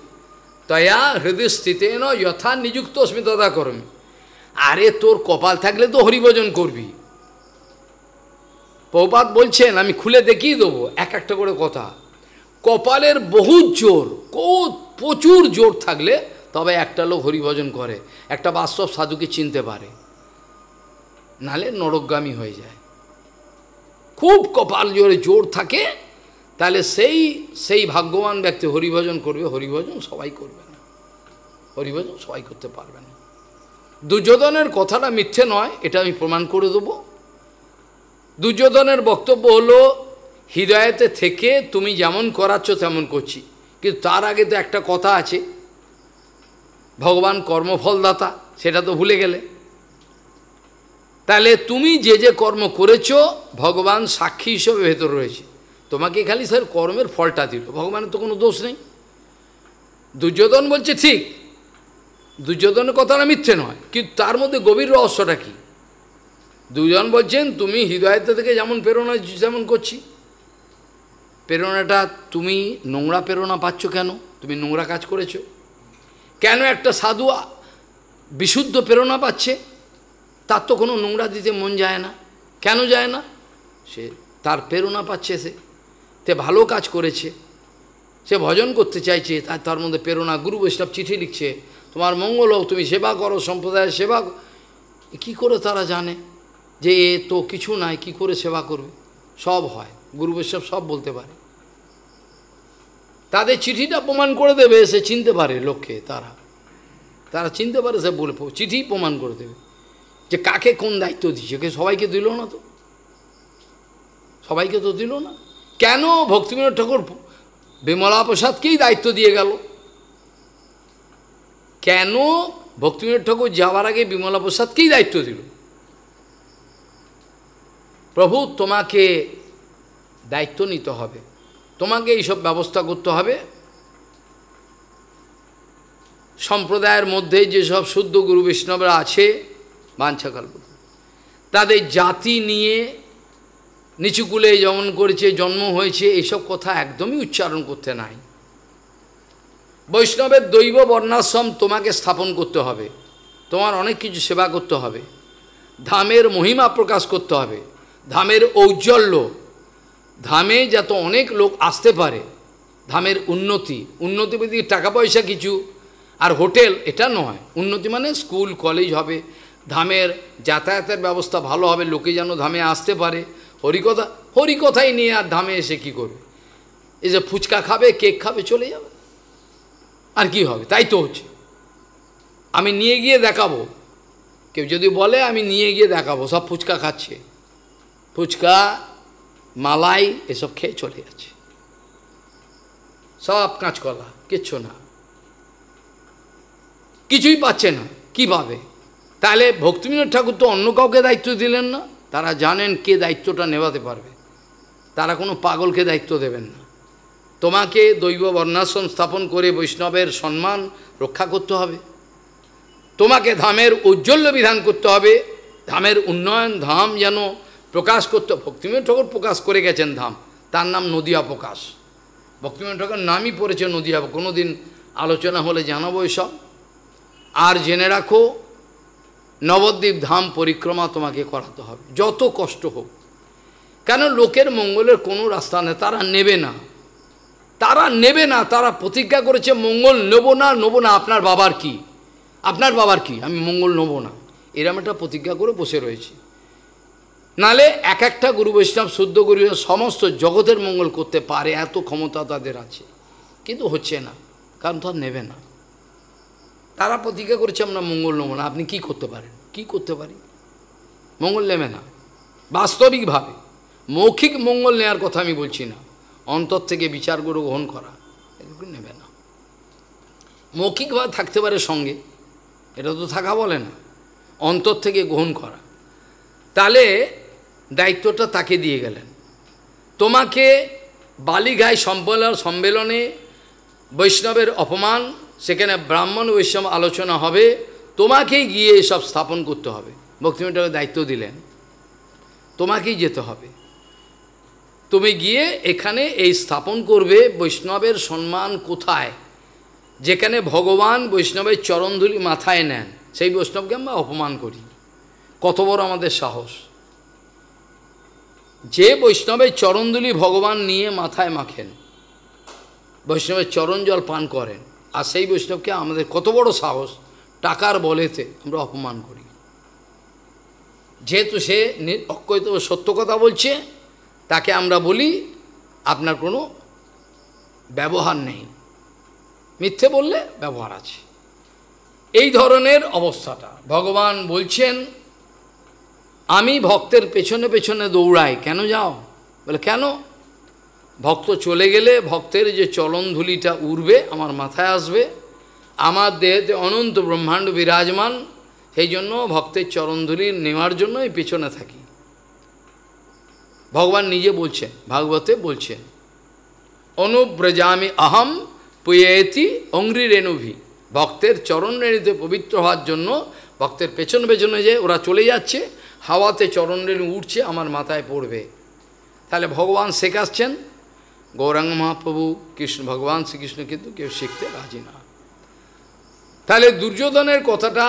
তয়া হৃদয় স্থিতে নয় যথা নিযুক্ত স্মিততা করমি আরে তোর কপাল থাকলে তো হরিভজন করবি প্রপাত বলছেন আমি খুলে দেখিয়ে দেবো এক একটা করে কথা কপালের বহু জোর প্রচুর জোর থাকলে তবে একটা লোক হরিভজন করে একটা বাস্তব সাধুকে চিনতে পারে নালে নরকগামী হয়ে যায় খুব কপাল জোরে জোর থাকে তাহলে সেই সেই ভাগ্যবান ব্যক্তি হরিভজন করবে হরিভজন সবাই করবে না হরিভজন সবাই করতে পারবে না দুর্যোধনের কথাটা মিথ্যে নয় এটা আমি প্রমাণ করে দেব দুর্যোধনের বক্তব্য হলো হৃদয়তে থেকে তুমি যেমন করাচ্ছ তেমন করছি কিন্তু তার আগে তো একটা কথা আছে ভগবান কর্মফলদাতা সেটা তো ভুলে গেলে তাহলে তুমি যে যে কর্ম করেছ ভগবান সাক্ষী হিসেবে ভেতর রয়েছে তোমাকে খালি স্যার কর্মের ফলটা দিল ভগবানের তো কোনো দোষ নেই দুর্যোধন বলছে ঠিক দুর্যোধনের কথাটা মিথ্যে নয় কিন্তু তার মধ্যে গভীর রহস্যটা কী দুজন বলছেন তুমি হৃদয়তে থেকে যেমন প্রেরণা যেমন করছি প্রেরণাটা তুমি নোংরা প্রেরণা পাচ্ছ কেন তুমি নোংরা কাজ করেছো কেন একটা সাধু বিশুদ্ধ প্রেরণা পাচ্ছে তার তো কোনো নোংরা দিতে মন যায় না কেন যায় না সে তার প্রেরণা পাচ্ছে সে তে ভালো কাজ করেছে সে ভজন করতে চাইছে তার তার মধ্যে প্রেরণা গুরু বৈষ্ণব চিঠি লিখছে তোমার মঙ্গল হোক তুমি সেবা করো সম্প্রদায়ের সেবা কি করে তারা জানে যে এ তো কিছু নাই কি করে সেবা করবে সব হয় গুরু বৈষ্ণব সব বলতে পারে তাদের চিঠিটা প্রমাণ করে দেবে সে চিনতে পারে লোককে তারা তারা চিনতে পারে সে বলে চিঠি প্রমাণ করে দেবে যে কাকে কোন দায়িত্ব দিচ্ছে কে সবাইকে দিল না তো সবাইকে তো দিল না কেন ভক্তিবিনোদ ঠাকুর বিমলা প্রসাদকেই দায়িত্ব দিয়ে গেল কেন ভক্তিবিনোদ ঠাকুর যাওয়ার আগে বিমলা প্রসাদকেই দায়িত্ব দিল প্রভু তোমাকে দায়িত্ব নিতে হবে তোমাকে এইসব ব্যবস্থা করতে হবে সম্প্রদায়ের মধ্যে যেসব শুদ্ধ গুরু বৈষ্ণবরা আছে বাঞ্ছাকাল্প তাদের জাতি নিয়ে নিচুকুলে যেমন করেছে জন্ম হয়েছে এইসব কথা একদমই উচ্চারণ করতে নাই বৈষ্ণবের দৈব বর্ণাশ্রম তোমাকে স্থাপন করতে হবে তোমার অনেক কিছু সেবা করতে হবে ধামের মহিমা প্রকাশ করতে হবে ধামের ঔজ্জ্বল্য ধামে যাতে অনেক লোক আসতে পারে ধামের উন্নতি উন্নতি বলতে টাকা পয়সা কিছু আর হোটেল এটা নয় উন্নতি মানে স্কুল কলেজ হবে ধামের যাতায়াতের ব্যবস্থা ভালো হবে লোকে যেন ধামে আসতে পারে হরিকথা হরিকথাই নিয়ে আর ধামে এসে কি করবে এই যে ফুচকা খাবে কেক খাবে চলে যাবে আর কি হবে তাই তো হচ্ছে আমি নিয়ে গিয়ে দেখাবো কেউ যদি বলে আমি নিয়ে গিয়ে দেখাবো সব ফুচকা খাচ্ছে ফুচকা মালাই এসব খেয়ে চলে যাচ্ছে সব কাঁচকলা কিচ্ছু না কিছুই পাচ্ছে না কিভাবে তাহলে ভক্তিবিনোদ ঠাকুর তো অন্য কাউকে দায়িত্ব দিলেন না তারা জানেন কে দায়িত্বটা নেভাতে পারবে তারা কোনো পাগলকে দায়িত্ব দেবেন না তোমাকে দৈব বর্ণাশ্রম স্থাপন করে বৈষ্ণবের সম্মান রক্ষা করতে হবে তোমাকে ধামের ঔজ্জ্বল্য বিধান করতে হবে ধামের উন্নয়ন ধাম যেন প্রকাশ করতে ভক্তিময় ঠাকুর প্রকাশ করে গেছেন ধাম তার নাম নদিয়া প্রকাশ ভক্তিময় ঠাকুর নামই পড়েছে নদিয়া কোনো দিন আলোচনা হলে জানাবো এসব আর জেনে রাখো নবদ্বীপ ধাম পরিক্রমা তোমাকে করাতে হবে যত কষ্ট হোক কেন লোকের মঙ্গলের কোনো রাস্তা নেই তারা নেবে না তারা নেবে না তারা প্রতিজ্ঞা করেছে মঙ্গল নেবো না নেব না আপনার বাবার কি আপনার বাবার কি আমি মঙ্গল নেবো না এরম একটা প্রতিজ্ঞা করে বসে রয়েছে নালে এক একটা গুরু বৈষ্ণব শুদ্ধ গুরু সমস্ত জগতের মঙ্গল করতে পারে এত ক্ষমতা তাদের আছে কিন্তু হচ্ছে না কারণ তো নেবে না তারা প্রতিজ্ঞা করছে আমরা মঙ্গল নেব না আপনি কী করতে পারেন কি করতে পারি মঙ্গল নেবে না বাস্তবিকভাবে মৌখিক মঙ্গল নেওয়ার কথা আমি বলছি না অন্তর থেকে বিচারগুলো গ্রহণ করা এগুলো নেবে না মৌখিকভাবে থাকতে পারে সঙ্গে এটা তো থাকা বলে না অন্তর থেকে গ্রহণ করা তাহলে দায়িত্বটা তাকে দিয়ে গেলেন তোমাকে বালিঘায় সম্বল সম্মেলনে বৈষ্ণবের অপমান সেখানে ব্রাহ্মণ বৈষ্ণব আলোচনা হবে তোমাকেই গিয়ে এসব স্থাপন করতে হবে ভক্তিমিটারের দায়িত্ব দিলেন তোমাকেই যেতে হবে তুমি গিয়ে এখানে এই স্থাপন করবে বৈষ্ণবের সম্মান কোথায় যেখানে ভগবান বৈষ্ণবের চরণধুলি মাথায় নেন সেই বৈষ্ণবকে আমরা অপমান করি কত বড় আমাদের সাহস যে বৈষ্ণবের চরণদুলি ভগবান নিয়ে মাথায় মাখেন বৈষ্ণবের চরণ জল পান করেন আর সেই বৈষ্ণবকে আমাদের কত বড় সাহস টাকার বলেতে আমরা অপমান করি যেহেতু সে অক্ষয়ত সত্য কথা বলছে তাকে আমরা বলি আপনার কোনো ব্যবহার নেই মিথ্যে বললে ব্যবহার আছে এই ধরনের অবস্থাটা ভগবান বলছেন আমি ভক্তের পেছনে পেছনে দৌড়াই কেন যাও বলে কেন ভক্ত চলে গেলে ভক্তের যে ধুলিটা উড়বে আমার মাথায় আসবে আমার দেহেতে অনন্ত ব্রহ্মাণ্ড বিরাজমান সেই জন্য ভক্তের চরণধুলি নেওয়ার জন্যই পেছনে থাকি ভগবান নিজে বলছেন ভাগবতে বলছেন অনুব্রজামি আহম পুয়েতি অঙ্গ্রি রেণুভি ভক্তের চরণ রেণুতে পবিত্র হওয়ার জন্য ভক্তের পেছন পেছনে যে ওরা চলে যাচ্ছে হাওয়াতে চরণরেণু উঠছে আমার মাথায় পড়বে তাহলে ভগবান শেখাচ্ছেন গৌরাঙ্গ মহাপ্রভু কৃষ্ণ ভগবান শ্রীকৃষ্ণ কিন্তু কেউ শিখতে রাজি না তাহলে দুর্যোধনের কথাটা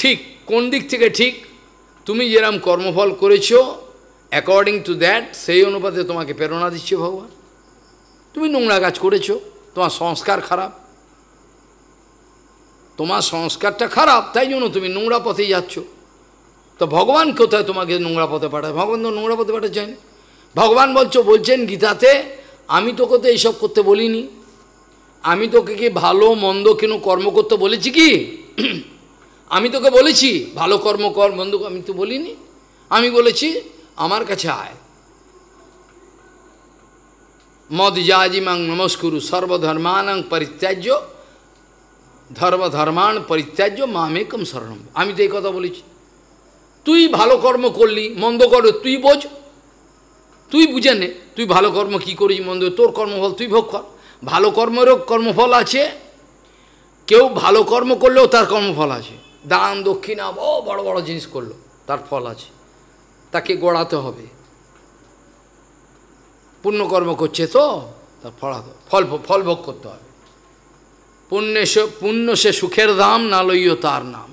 ঠিক কোন দিক থেকে ঠিক তুমি যেরম কর্মফল করেছো অ্যাকর্ডিং টু দ্যাট সেই অনুপাতে তোমাকে প্রেরণা দিচ্ছে ভগবান তুমি নোংরা কাজ করেছো তোমার সংস্কার খারাপ তোমার সংস্কারটা খারাপ তাই জন্য তুমি নোংরা পথেই যাচ্ছ তো ভগবান কোথায় তোমাকে নোংরা পথে পাঠায় ভগবান তো নোংরা পথে পাঠাচ্ছেন ভগবান বলছো বলছেন গীতাতে আমি তোকে তো এইসব করতে বলিনি আমি তোকে কি ভালো মন্দ কেন কর্ম করতে বলেছি কি আমি তোকে বলেছি ভালো কর্ম কর মন্দ আমি তো বলিনি আমি বলেছি আমার কাছে আয় মদ যাজিমাং নমস্কুরু সর্বধর্মানং পরিত্যাজ্য ধর্মধর্মান পরিত্যাজ্য মামেকম শরণম আমি তো এই কথা বলেছি তুই ভালো কর্ম করলি মন্দ কর তুই বোঝ তুই বুঝে নে তুই ভালো কর্ম কি করিস মন্দ তোর কর্মফল তুই ভোগ কর ভালো কর্মেরও কর্মফল আছে কেউ ভালো কর্ম করলেও তার কর্মফল আছে দান দক্ষিণা ও বড় বড় জিনিস করলো তার ফল আছে তাকে গড়াতে হবে পুণ্যকর্ম করছে তো তার ফলাতে ফল ফল ভোগ করতে হবে পুণ্যে পুণ্য সে সুখের দাম না লইও তার নাম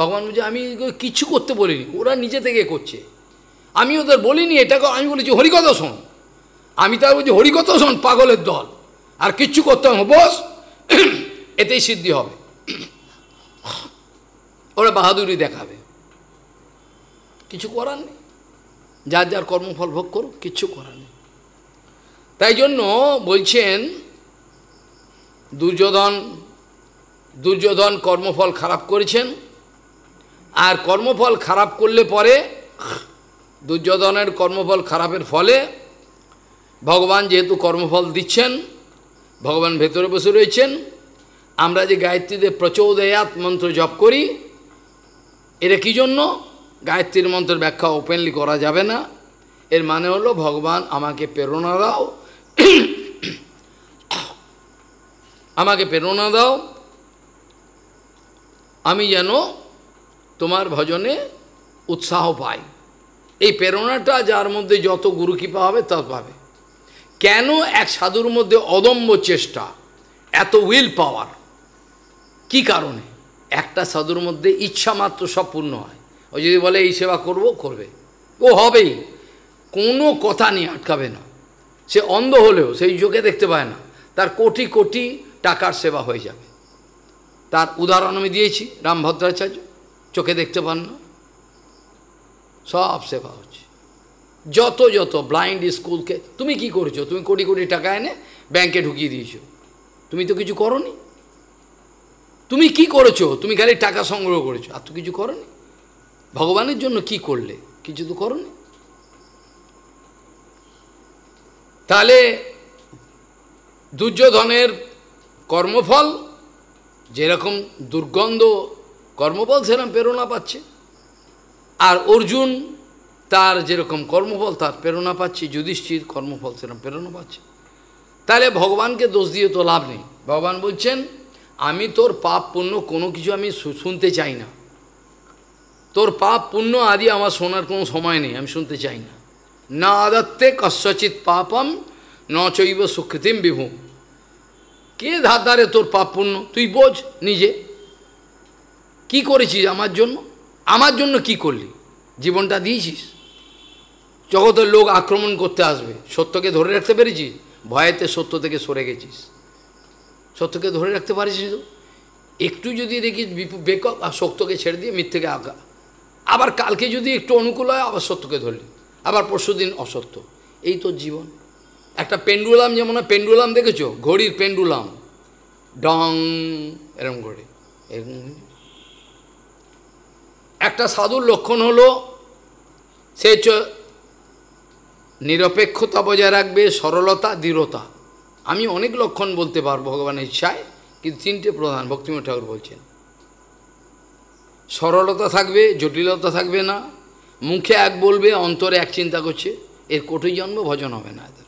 ভগবান বলছে আমি কিছু করতে বলিনি ওরা নিজে থেকে করছে আমি ওদের বলিনি এটা আমি বলেছি হরিকথা শোন আমি তার বলছি হরিকথা শোন পাগলের দল আর কিচ্ছু করতে হবে বস এতেই সিদ্ধি হবে ওরা বাহাদুরি দেখাবে কিছু করার নেই যার যার কর্মফল ভোগ করুক কিচ্ছু করার নেই তাই জন্য বলছেন দুর্যোধন দুর্যোধন কর্মফল খারাপ করেছেন আর কর্মফল খারাপ করলে পরে দুর্যোধনের কর্মফল খারাপের ফলে ভগবান যেহেতু কর্মফল দিচ্ছেন ভগবান ভেতরে বসে রয়েছেন আমরা যে গায়ত্রীদের প্রচোদয়াত মন্ত্র জপ করি এটা কি জন্য গায়ত্রীর মন্ত্রের ব্যাখ্যা ওপেনলি করা যাবে না এর মানে হলো ভগবান আমাকে প্রেরণা দাও আমাকে প্রেরণা দাও আমি যেন তোমার ভজনে উৎসাহ পায় এই প্রেরণাটা যার মধ্যে যত গুরু কৃপা হবে তত পাবে কেন এক সাধুর মধ্যে অদম্য চেষ্টা এত উইল পাওয়ার কি কারণে একটা সাধুর মধ্যে ইচ্ছা মাত্র সব পূর্ণ হয় ও যদি বলে এই সেবা করব করবে ও হবেই কোনো কথা নিয়ে আটকাবে না সে অন্ধ হলেও সেই যোগে দেখতে পায় না তার কোটি কোটি টাকার সেবা হয়ে যাবে তার উদাহরণ আমি দিয়েছি রামভদ্রাচার্য চোখে দেখতে পান না সব সেবা হচ্ছে যত যত ব্লাইন্ড স্কুলকে তুমি কি করছো তুমি কোটি কোটি টাকা এনে ব্যাংকে ঢুকিয়ে দিয়েছো তুমি তো কিছু করনি তুমি কি করেছো তুমি খালি টাকা সংগ্রহ করেছো আর তো কিছু করনি ভগবানের জন্য কি করলে কিছু তো করনি তাহলে দুর্যোধনের কর্মফল যেরকম দুর্গন্ধ কর্মফল সেরকম প্রেরণা পাচ্ছে আর অর্জুন তার যেরকম কর্মফল তার প্রেরণা পাচ্ছে যুধিষ্ঠির কর্মফল সেরকম প্রেরণা পাচ্ছে তাহলে ভগবানকে দোষ দিয়ে তো লাভ নেই ভগবান বলছেন আমি তোর পাপ পুণ্য কোনো কিছু আমি শুনতে চাই না তোর পাপ পুণ্য আদি আমার শোনার কোনো সময় নেই আমি শুনতে চাই না না আদত্তে কস্যচিত পাপম ন চৈব সুকৃতিম বিভূম কে ধার তোর পাপ পুণ্য তুই বোঝ নিজে কি করেছিস আমার জন্য আমার জন্য কি করলি জীবনটা দিয়েছিস জগতের লোক আক্রমণ করতে আসবে সত্যকে ধরে রাখতে পেরেছিস ভয়েতে সত্য থেকে সরে গেছিস সত্যকে ধরে রাখতে পারিস তো একটু যদি দেখিস বেকপ আর সত্যকে ছেড়ে দিয়ে মিথ্যেকে আঁকা আবার কালকে যদি একটু অনুকূল হয় আবার সত্যকে ধরলি আবার পরশু দিন অসত্য এই তোর জীবন একটা পেন্ডুলাম যেমন পেন্ডুলাম দেখেছো ঘড়ির পেন্ডুলাম ডং এরম করে এরকম একটা সাধুর লক্ষণ হলো সে নিরপেক্ষতা বজায় রাখবে সরলতা দৃঢ়তা আমি অনেক লক্ষণ বলতে পারবো ভগবানের ইচ্ছায় কিন্তু তিনটে প্রধান ভক্তিময় ঠাকুর বলছেন সরলতা থাকবে জটিলতা থাকবে না মুখে এক বলবে অন্তরে এক চিন্তা করছে এর কোটি জন্ম ভজন হবে না এদের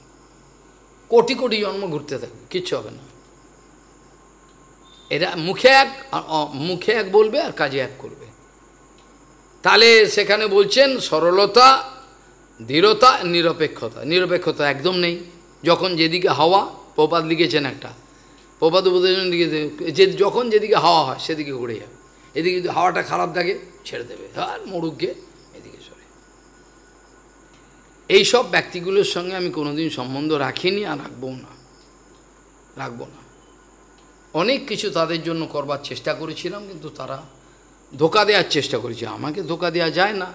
কোটি কোটি জন্ম ঘুরতে থাকবে কিচ্ছু হবে না এরা মুখে এক মুখে এক বলবে আর কাজে এক করবে তাহলে সেখানে বলছেন সরলতা দৃঢ়তা নিরপেক্ষতা নিরপেক্ষতা একদম নেই যখন যেদিকে হাওয়া প্রপাত লিখেছেন একটা প্রপাত উপদেশন লিখেছে যে যখন যেদিকে হাওয়া হয় সেদিকে ঘুরে যাবে এদিকে যদি হাওয়াটা খারাপ থাকে ছেড়ে দেবে আর মরুকে এদিকে সরে এই সব ব্যক্তিগুলোর সঙ্গে আমি কোনোদিন সম্বন্ধ রাখিনি আর রাখবো না রাখবো না অনেক কিছু তাদের জন্য করবার চেষ্টা করেছিলাম কিন্তু তারা ধোকা দেওয়ার চেষ্টা করেছে আমাকে ধোকা দেওয়া যায় না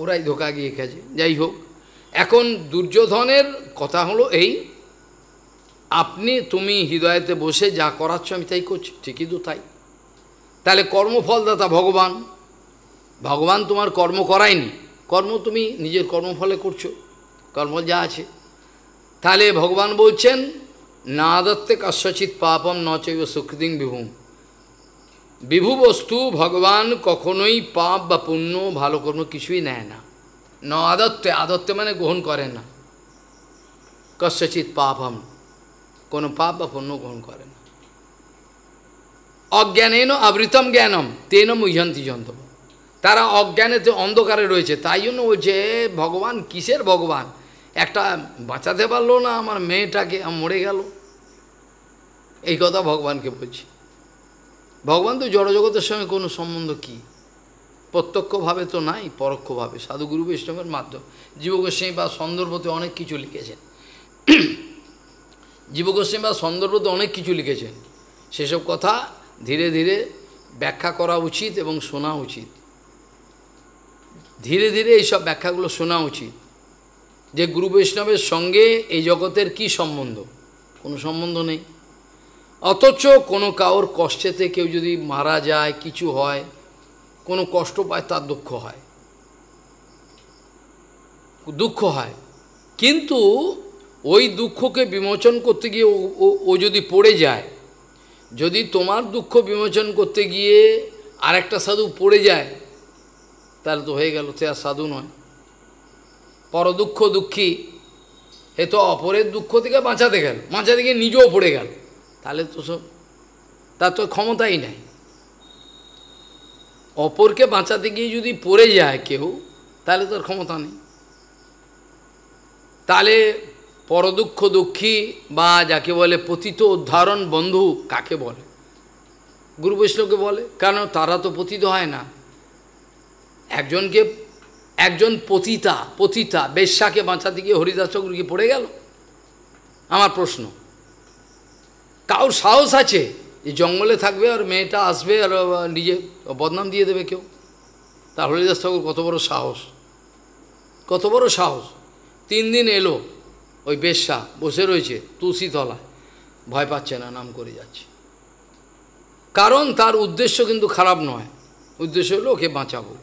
ওরাই ধোকা গিয়ে খেয়েছে যাই হোক এখন দুর্যোধনের কথা হলো এই আপনি তুমি হৃদয়তে বসে যা করাচ্ছ আমি তাই করছি ঠিকই তো তাই তাহলে কর্মফলদাতা ভগবান ভগবান তোমার কর্ম করায়নি কর্ম তুমি নিজের কর্মফলে করছো কর্ম যা আছে তাহলে ভগবান বলছেন না দত্তে কাশ্যচিৎ পাপম নচৈব সুকৃতিং বিভূম বিভু বস্তু ভগবান কখনোই পাপ বা পুণ্য ভালো কর্ম কিছুই নেয় না ন আদত্তে আদত্তে মানে গ্রহণ করে না কস্যচিৎ হম কোনো পাপ বা পুণ্য গ্রহণ করে না অজ্ঞানেন আবৃতম জ্ঞানম তেন মুহন্তি যন্তব তারা অজ্ঞানেতে অন্ধকারে রয়েছে তাই জন্য ও যে ভগবান কিসের ভগবান একটা বাঁচাতে পারলো না আমার মেয়েটাকে মরে গেল এই কথা ভগবানকে বলছি ভগবান তো জড়জগতের সঙ্গে কোনো সম্বন্ধ কী প্রত্যক্ষভাবে তো নাই পরোক্ষভাবে সাধুগুরু বৈষ্ণবের মাধ্যমে জীবগোস্বামী বা সন্দর্ভতে অনেক কিছু লিখেছেন জীবগোস্বামী বা সন্দর্ভতে অনেক কিছু লিখেছেন সেসব কথা ধীরে ধীরে ব্যাখ্যা করা উচিত এবং শোনা উচিত ধীরে ধীরে এইসব ব্যাখ্যাগুলো শোনা উচিত যে গুরু বৈষ্ণবের সঙ্গে এই জগতের কি সম্বন্ধ কোনো সম্বন্ধ নেই অথচ কোনো কাউর কষ্টেতে কেউ যদি মারা যায় কিছু হয় কোনো কষ্ট পায় তার দুঃখ হয় দুঃখ হয় কিন্তু ওই দুঃখকে বিমোচন করতে গিয়ে ও যদি পড়ে যায় যদি তোমার দুঃখ বিমোচন করতে গিয়ে আরেকটা সাধু পড়ে যায় তাহলে তো হয়ে গেল সে আর সাধু নয় পরদুঃখ দুঃখী এ তো অপরের দুঃখ থেকে বাঁচাতে গেল বাঁচাতে গিয়ে নিজেও পড়ে গেল তাহলে তো সব তার তো ক্ষমতাই নাই অপরকে বাঁচাতে গিয়ে যদি পড়ে যায় কেউ তাহলে তোর ক্ষমতা নেই তাহলে পরদুঃখ দুঃখী বা যাকে বলে পতিত উদ্ধারণ বন্ধু কাকে বলে গুরু বৈষ্ণবকে বলে কারণ তারা তো পতিত হয় না একজনকে একজন পতিতা পতিতা বেশ্যাকে বাঁচাতে গিয়ে হরিদাস চক্র কি পড়ে গেল আমার প্রশ্ন কারোর সাহস আছে যে জঙ্গলে থাকবে আর মেয়েটা আসবে আর নিজে বদনাম দিয়ে দেবে কেউ তার হরিদাস ঠাকুর কত বড় সাহস কত বড় সাহস তিন দিন এলো ওই বেশ্যা বসে রয়েছে তলায় ভয় পাচ্ছে না নাম করে যাচ্ছে কারণ তার উদ্দেশ্য কিন্তু খারাপ নয় উদ্দেশ্য হলো ওকে বাঁচাবো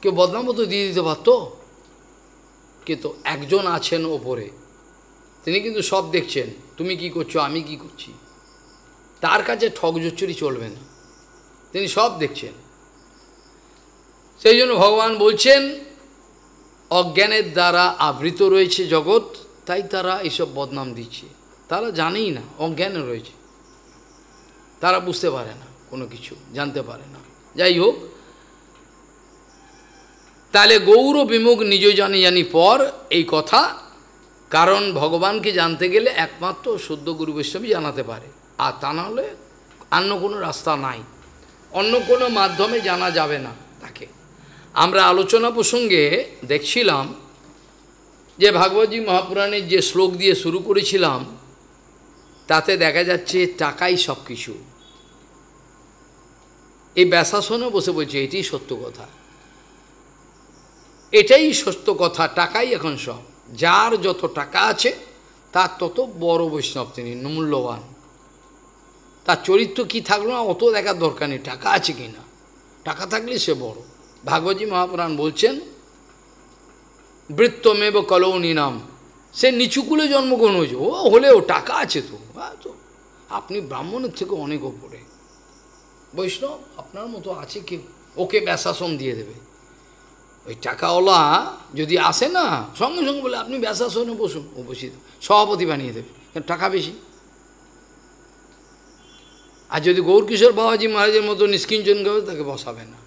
কেউ বদনাম তো দিয়ে দিতে পারত কিন্তু একজন আছেন ওপরে তিনি কিন্তু সব দেখছেন তুমি কি করছো আমি কি করছি তার কাছে ঠক জোচ্চুরি চলবে না তিনি সব দেখছেন সেই জন্য ভগবান বলছেন অজ্ঞানের দ্বারা আবৃত রয়েছে জগৎ তাই তারা এইসব বদনাম দিচ্ছে তারা জানেই না অজ্ঞানে রয়েছে তারা বুঝতে পারে না কোনো কিছু জানতে পারে না যাই হোক তাহলে গৌর বিমুখ নিজ জানি জানি পর এই কথা কারণ ভগবানকে জানতে গেলে একমাত্র শুদ্ধ গুরু বৈষ্ণবই জানাতে পারে আর তা নাহলে অন্য কোনো রাস্তা নাই অন্য কোনো মাধ্যমে জানা যাবে না তাকে আমরা আলোচনা প্রসঙ্গে দেখছিলাম যে ভাগবতী মহাপুরাণের যে শ্লোক দিয়ে শুরু করেছিলাম তাতে দেখা যাচ্ছে টাকাই সব কিছু এই ব্যাসাসনে বসে বলছে এটি সত্য কথা এটাই সত্য কথা টাকাই এখন সব যার যত টাকা আছে তার তত বড় বৈষ্ণব তিনি মূল্যবান তার চরিত্র কি থাকলো না অত দেখার দরকার নেই টাকা আছে কি না টাকা থাকলে সে বড় ভাগবতী মহাপুরাণ বলছেন বৃত্তমেব কলৌ নিনাম সে নিচুকুলে জন্মগ্রহণ হয়েছে ও হলেও টাকা আছে তো তো আপনি ব্রাহ্মণের থেকে অনেক ওপরে বৈষ্ণব আপনার মতো আছে কেউ ওকে ব্যাসাসন দিয়ে দেবে ওই টাকাওয়ালা যদি আসে না সঙ্গে সঙ্গে বলে আপনি ব্যাসাসনে বসুন উপস্থিত সভাপতি বানিয়ে দেবে টাকা বেশি আর যদি গৌরকিশোর বাবাজি মহারাজের মতো নিষ্কিঞ্চন করবে তাকে বসাবে না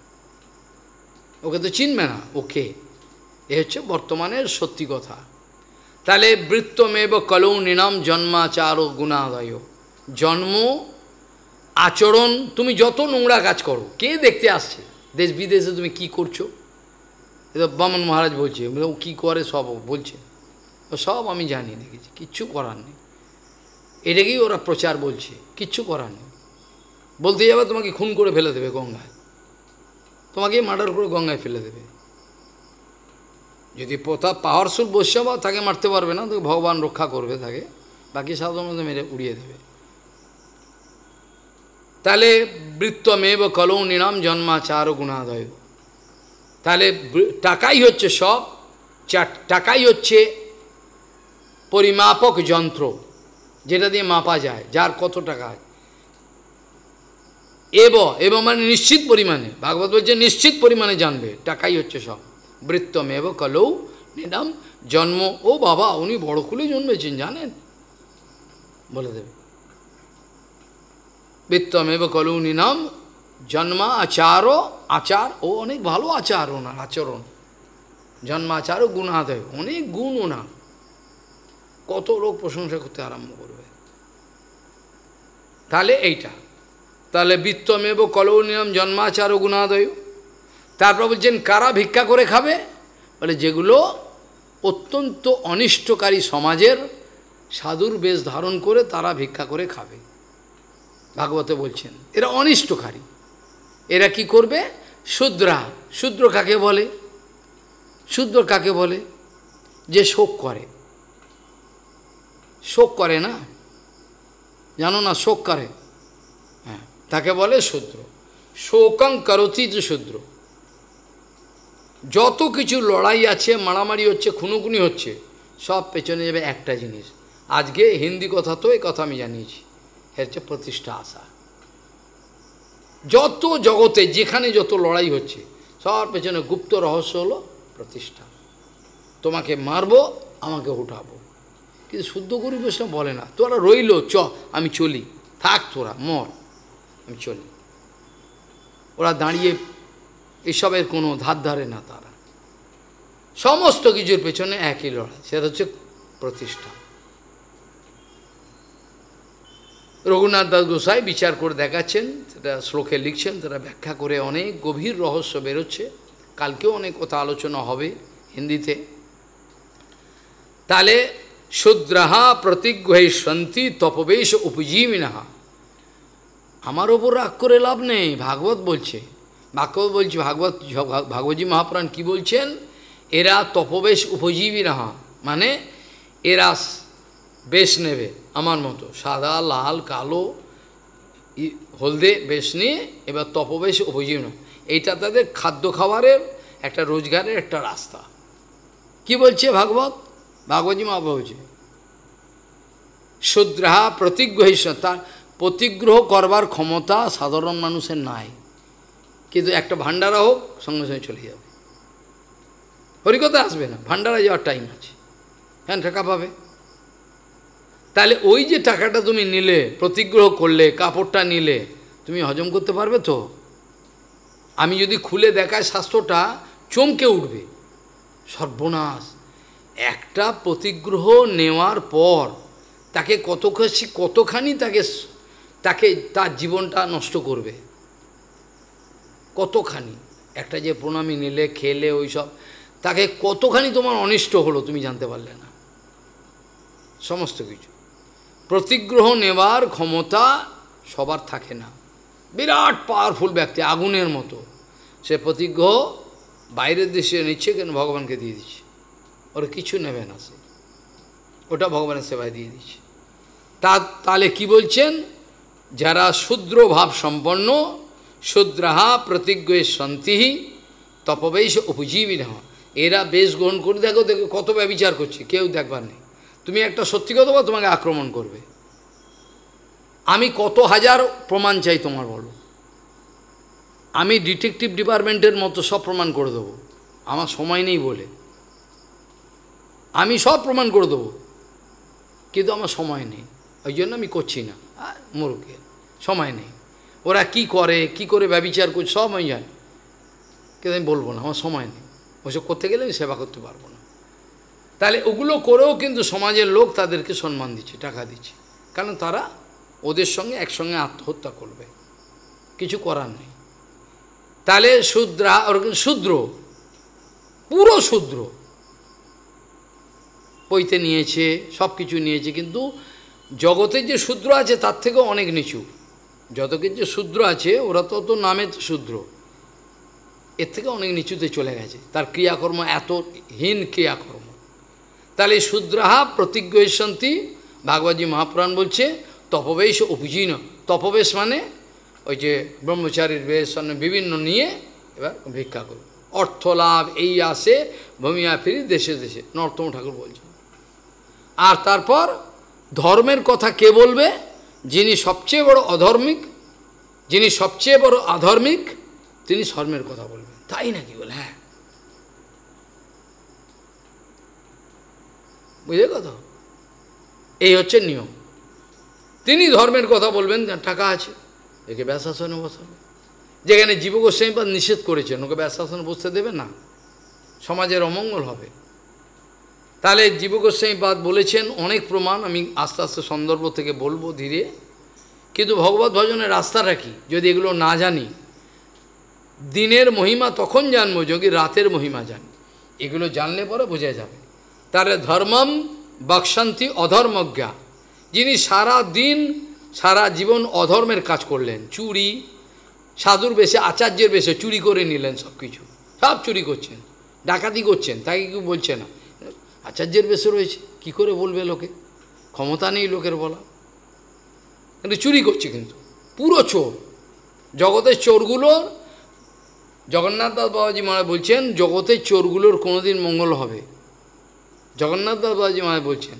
ওকে তো চিনবে না ওকে এ হচ্ছে বর্তমানের সত্যি কথা তাহলে বৃত্তমেব কলৌ নিনাম জন্মাচার ও গুণাদয় জন্ম আচরণ তুমি যত নোংরা কাজ করো কে দেখতে আসছে দেশ বিদেশে তুমি কি করছো এদের বামন মহারাজ বলছে ও কী করে সব বলছে সব আমি জানি দেখেছি কিচ্ছু করার নেই এটাকেই ওরা প্রচার বলছে কিচ্ছু করার নেই বলতে যাবে তোমাকে খুন করে ফেলে দেবে গঙ্গায় তোমাকে মার্ডার করে গঙ্গায় ফেলে দেবে যদি প্রথা বসে বা তাকে মারতে পারবে না তো ভগবান রক্ষা করবে তাকে বাকি সাধারণত মেরে উড়িয়ে দেবে তাহলে বৃত্তমেব কলৌ নিরাম জন্মাচার গুণাদয় তাহলে টাকাই হচ্ছে সব টাকাই হচ্ছে পরিমাপক যন্ত্র যেটা দিয়ে মাপা যায় যার কত টাকা এব এব মানে নিশ্চিত পরিমাণে ভাগবত বলছে নিশ্চিত পরিমাণে জানবে টাকাই হচ্ছে সব বৃত্তমেব কলৌ নিদাম জন্ম ও বাবা উনি বড় খুলে জন্মেছেন জানেন বলে দেবে বৃত্তম এব কলৌ নিনাম জন্মা আচারও আচার ও অনেক ভালো আচার ওনার আচরণ জন্মাচার ও গুণাদয় অনেক গুণ ওনার কত লোক প্রশংসা করতে আরম্ভ করবে তাহলে এইটা তাহলে বৃত্তমেব কলৌ নিয়ম জন্মাচার ও গুণাদয় তারপর বলছেন কারা ভিক্ষা করে খাবে বলে যেগুলো অত্যন্ত অনিষ্টকারী সমাজের সাধুর বেশ ধারণ করে তারা ভিক্ষা করে খাবে ভাগবতে বলছেন এরা অনিষ্টকারী এরা কি করবে শূদ্রা শূদ্র কাকে বলে শূদ্র কাকে বলে যে শোক করে শোক করে না জানো না শোক করে হ্যাঁ তাকে বলে শূদ্র শোকং করতি যে শূদ্র যত কিছু লড়াই আছে মারামারি হচ্ছে খুনোখুনি হচ্ছে সব পেছনে যাবে একটা জিনিস আজকে হিন্দি কথা তো এই কথা আমি জানিয়েছি হচ্ছে প্রতিষ্ঠা আশা যত জগতে যেখানে যত লড়াই হচ্ছে সবার পেছনে গুপ্ত রহস্য হলো প্রতিষ্ঠা তোমাকে মারবো আমাকে উঠাবো কিন্তু শুদ্ধ গরু বৈষ্ণব বলে না তোরা রইল চ আমি চলি থাক তোরা মর আমি চলি ওরা দাঁড়িয়ে এসবের কোনো ধার ধারে না তারা সমস্ত কিছুর পেছনে একই লড়াই সেটা হচ্ছে প্রতিষ্ঠা রঘুনাথ দাস গোসাই বিচার করে দেখাচ্ছেন সেটা শ্লোকে লিখছেন তারা ব্যাখ্যা করে অনেক গভীর রহস্য বেরোচ্ছে কালকেও অনেক কথা আলোচনা হবে হিন্দিতে তাহলে হয়ে শান্তি তপবেশ উপজীবিনাহা আমার ওপর রাগ করে লাভ নেই ভাগবত বলছে ভাগবত বলছে ভাগবত ভাগবতী মহাপ্রাণ কি বলছেন এরা তপবেশ উপজীবী নাহা মানে এরা বেশ নেবে আমার মতো সাদা লাল কালো হলদে বেশ নিয়ে এবার তপবেশ অভিজীর্ণ এইটা তাদের খাদ্য খাবারের একটা রোজগারের একটা রাস্তা কি বলছে ভাগবত ভাগবতী মা বলছে শূদ্রাহা প্রতিজ্ঞ তার প্রতিগ্রহ করবার ক্ষমতা সাধারণ মানুষের নাই কিন্তু একটা ভান্ডারা হোক সঙ্গে সঙ্গে চলে যাবে হরিকতা আসবে না ভান্ডারা যাওয়ার টাইম আছে হ্যাঁ টাকা পাবে তাহলে ওই যে টাকাটা তুমি নিলে প্রতিগ্রহ করলে কাপড়টা নিলে তুমি হজম করতে পারবে তো আমি যদি খুলে দেখায় শাস্ত্রটা চমকে উঠবে সর্বনাশ একটা প্রতিগ্রহ নেওয়ার পর তাকে কতখানি কতখানি তাকে তাকে তার জীবনটা নষ্ট করবে কতখানি একটা যে প্রণামী নিলে খেলে ওইসব তাকে কতখানি তোমার অনিষ্ট হলো তুমি জানতে পারলে না সমস্ত কিছু প্রতিগ্রহ নেওয়ার ক্ষমতা সবার থাকে না বিরাট পাওয়ারফুল ব্যক্তি আগুনের মতো সে প্রতিগ্রহ বাইরের দেশে নিচ্ছে কেন ভগবানকে দিয়ে দিচ্ছে ওরা কিছু নেবে না সে ওটা ভগবানের সেবায় দিয়ে দিচ্ছে তা তাহলে কি বলছেন যারা শূদ্র ভাব সম্পন্ন শুদ্রাহা প্রতিজ্ঞের শান্তিহি তপবেশ উপজীবী না এরা বেশ গ্রহণ করে দেখো দেখো কত ব্যবচার করছে কেউ দেখবার নেই তুমি একটা সত্যি কথা বলো তোমাকে আক্রমণ করবে আমি কত হাজার প্রমাণ চাই তোমার বলো আমি ডিটেকটিভ ডিপার্টমেন্টের মতো সব প্রমাণ করে দেবো আমার সময় নেই বলে আমি সব প্রমাণ করে দেবো কিন্তু আমার সময় নেই ওই জন্য আমি করছি না আর মোরগে সময় নেই ওরা কি করে কি করে ব্যবচার করছে সব আমি জানি কিন্তু আমি বলবো না আমার সময় নেই ওসব করতে গেলে আমি সেবা করতে পারবো না তাহলে ওগুলো করেও কিন্তু সমাজের লোক তাদেরকে সম্মান দিচ্ছে টাকা দিচ্ছে কারণ তারা ওদের সঙ্গে একসঙ্গে আত্মহত্যা করবে কিছু করার নেই তাহলে শূদ্রা শূদ্র পুরো শূদ্র পইতে নিয়েছে সব কিছু নিয়েছে কিন্তু জগতের যে শূদ্র আছে তার থেকে অনেক নিচু যতকের যে শূদ্র আছে ওরা তত নামে শূদ্র এর থেকে অনেক নিচুতে চলে গেছে তার ক্রিয়াকর্ম এত হীন ক্রিয়াকর্ম তাহলে শুদ্রাহা প্রতিজ্ঞ সন্তি ভাগবতী মহাপুরাণ বলছে তপবেশ অপুজিন তপবেশ মানে ওই যে ব্রহ্মচারীর বেশ বিভিন্ন নিয়ে এবার ভিক্ষা করুন অর্থ লাভ এই আসে ভূমিয়া ফিরি দেশে দেশে নর্তম ঠাকুর বলছেন আর তারপর ধর্মের কথা কে বলবে যিনি সবচেয়ে বড় অধর্মিক যিনি সবচেয়ে বড় আধর্মিক তিনি ধর্মের কথা বলবেন তাই নাকি বলে হ্যাঁ বুঝলে কথা এই হচ্ছে নিয়ম তিনি ধর্মের কথা বলবেন টাকা আছে একে ব্যাসাসনে বসাবে যেখানে জীবগোস্বামীপাদ নিষেধ করেছেন ওকে ব্যাসাসনে বসতে দেবে না সমাজের অমঙ্গল হবে তাহলে জীবগোস্বামীপাদ বলেছেন অনেক প্রমাণ আমি আস্তে আস্তে সন্দর্ভ থেকে বলবো ধীরে কিন্তু ভগবত ভজনের রাস্তাটা কী যদি এগুলো না জানি দিনের মহিমা তখন জানবো যদি রাতের মহিমা জানি এগুলো জানলে পরে বোঝা যাবে তারে ধর্মম বাকশান্তি অধর্মজ্ঞা যিনি সারা দিন সারা জীবন অধর্মের কাজ করলেন চুরি সাধুর বেশে আচার্যের বেশে চুরি করে নিলেন সব কিছু সব চুরি করছেন ডাকাতি করছেন তাকে কেউ বলছে না আচার্যের বেশে রয়েছে কি করে বলবে লোকে ক্ষমতা নেই লোকের বলা কিন্তু চুরি করছে কিন্তু পুরো চোর জগতের চোরগুলোর জগন্নাথ দাস বাবাজি মারা বলছেন জগতের চোরগুলোর কোনোদিন মঙ্গল হবে জগন্নাথ দাস বাজি মহারাজ বলছেন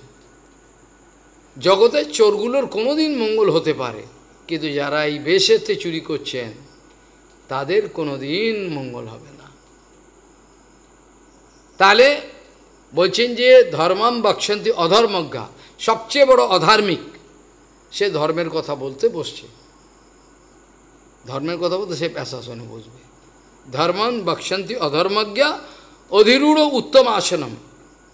জগতের চোরগুলোর কোনোদিন মঙ্গল হতে পারে কিন্তু যারা এই বেশেতে চুরি করছেন তাদের কোনোদিন মঙ্গল হবে না তাহলে বলছেন যে ধর্মাম বক্ষন্তি অধর্মজ্ঞা সবচেয়ে বড় অধার্মিক সে ধর্মের কথা বলতে বসছে ধর্মের কথা বলতে সে প্যাশাসনে বসবে ধর্মান বক্ষন্তি অধর্মজ্ঞা অধিরূঢ় উত্তম আসনম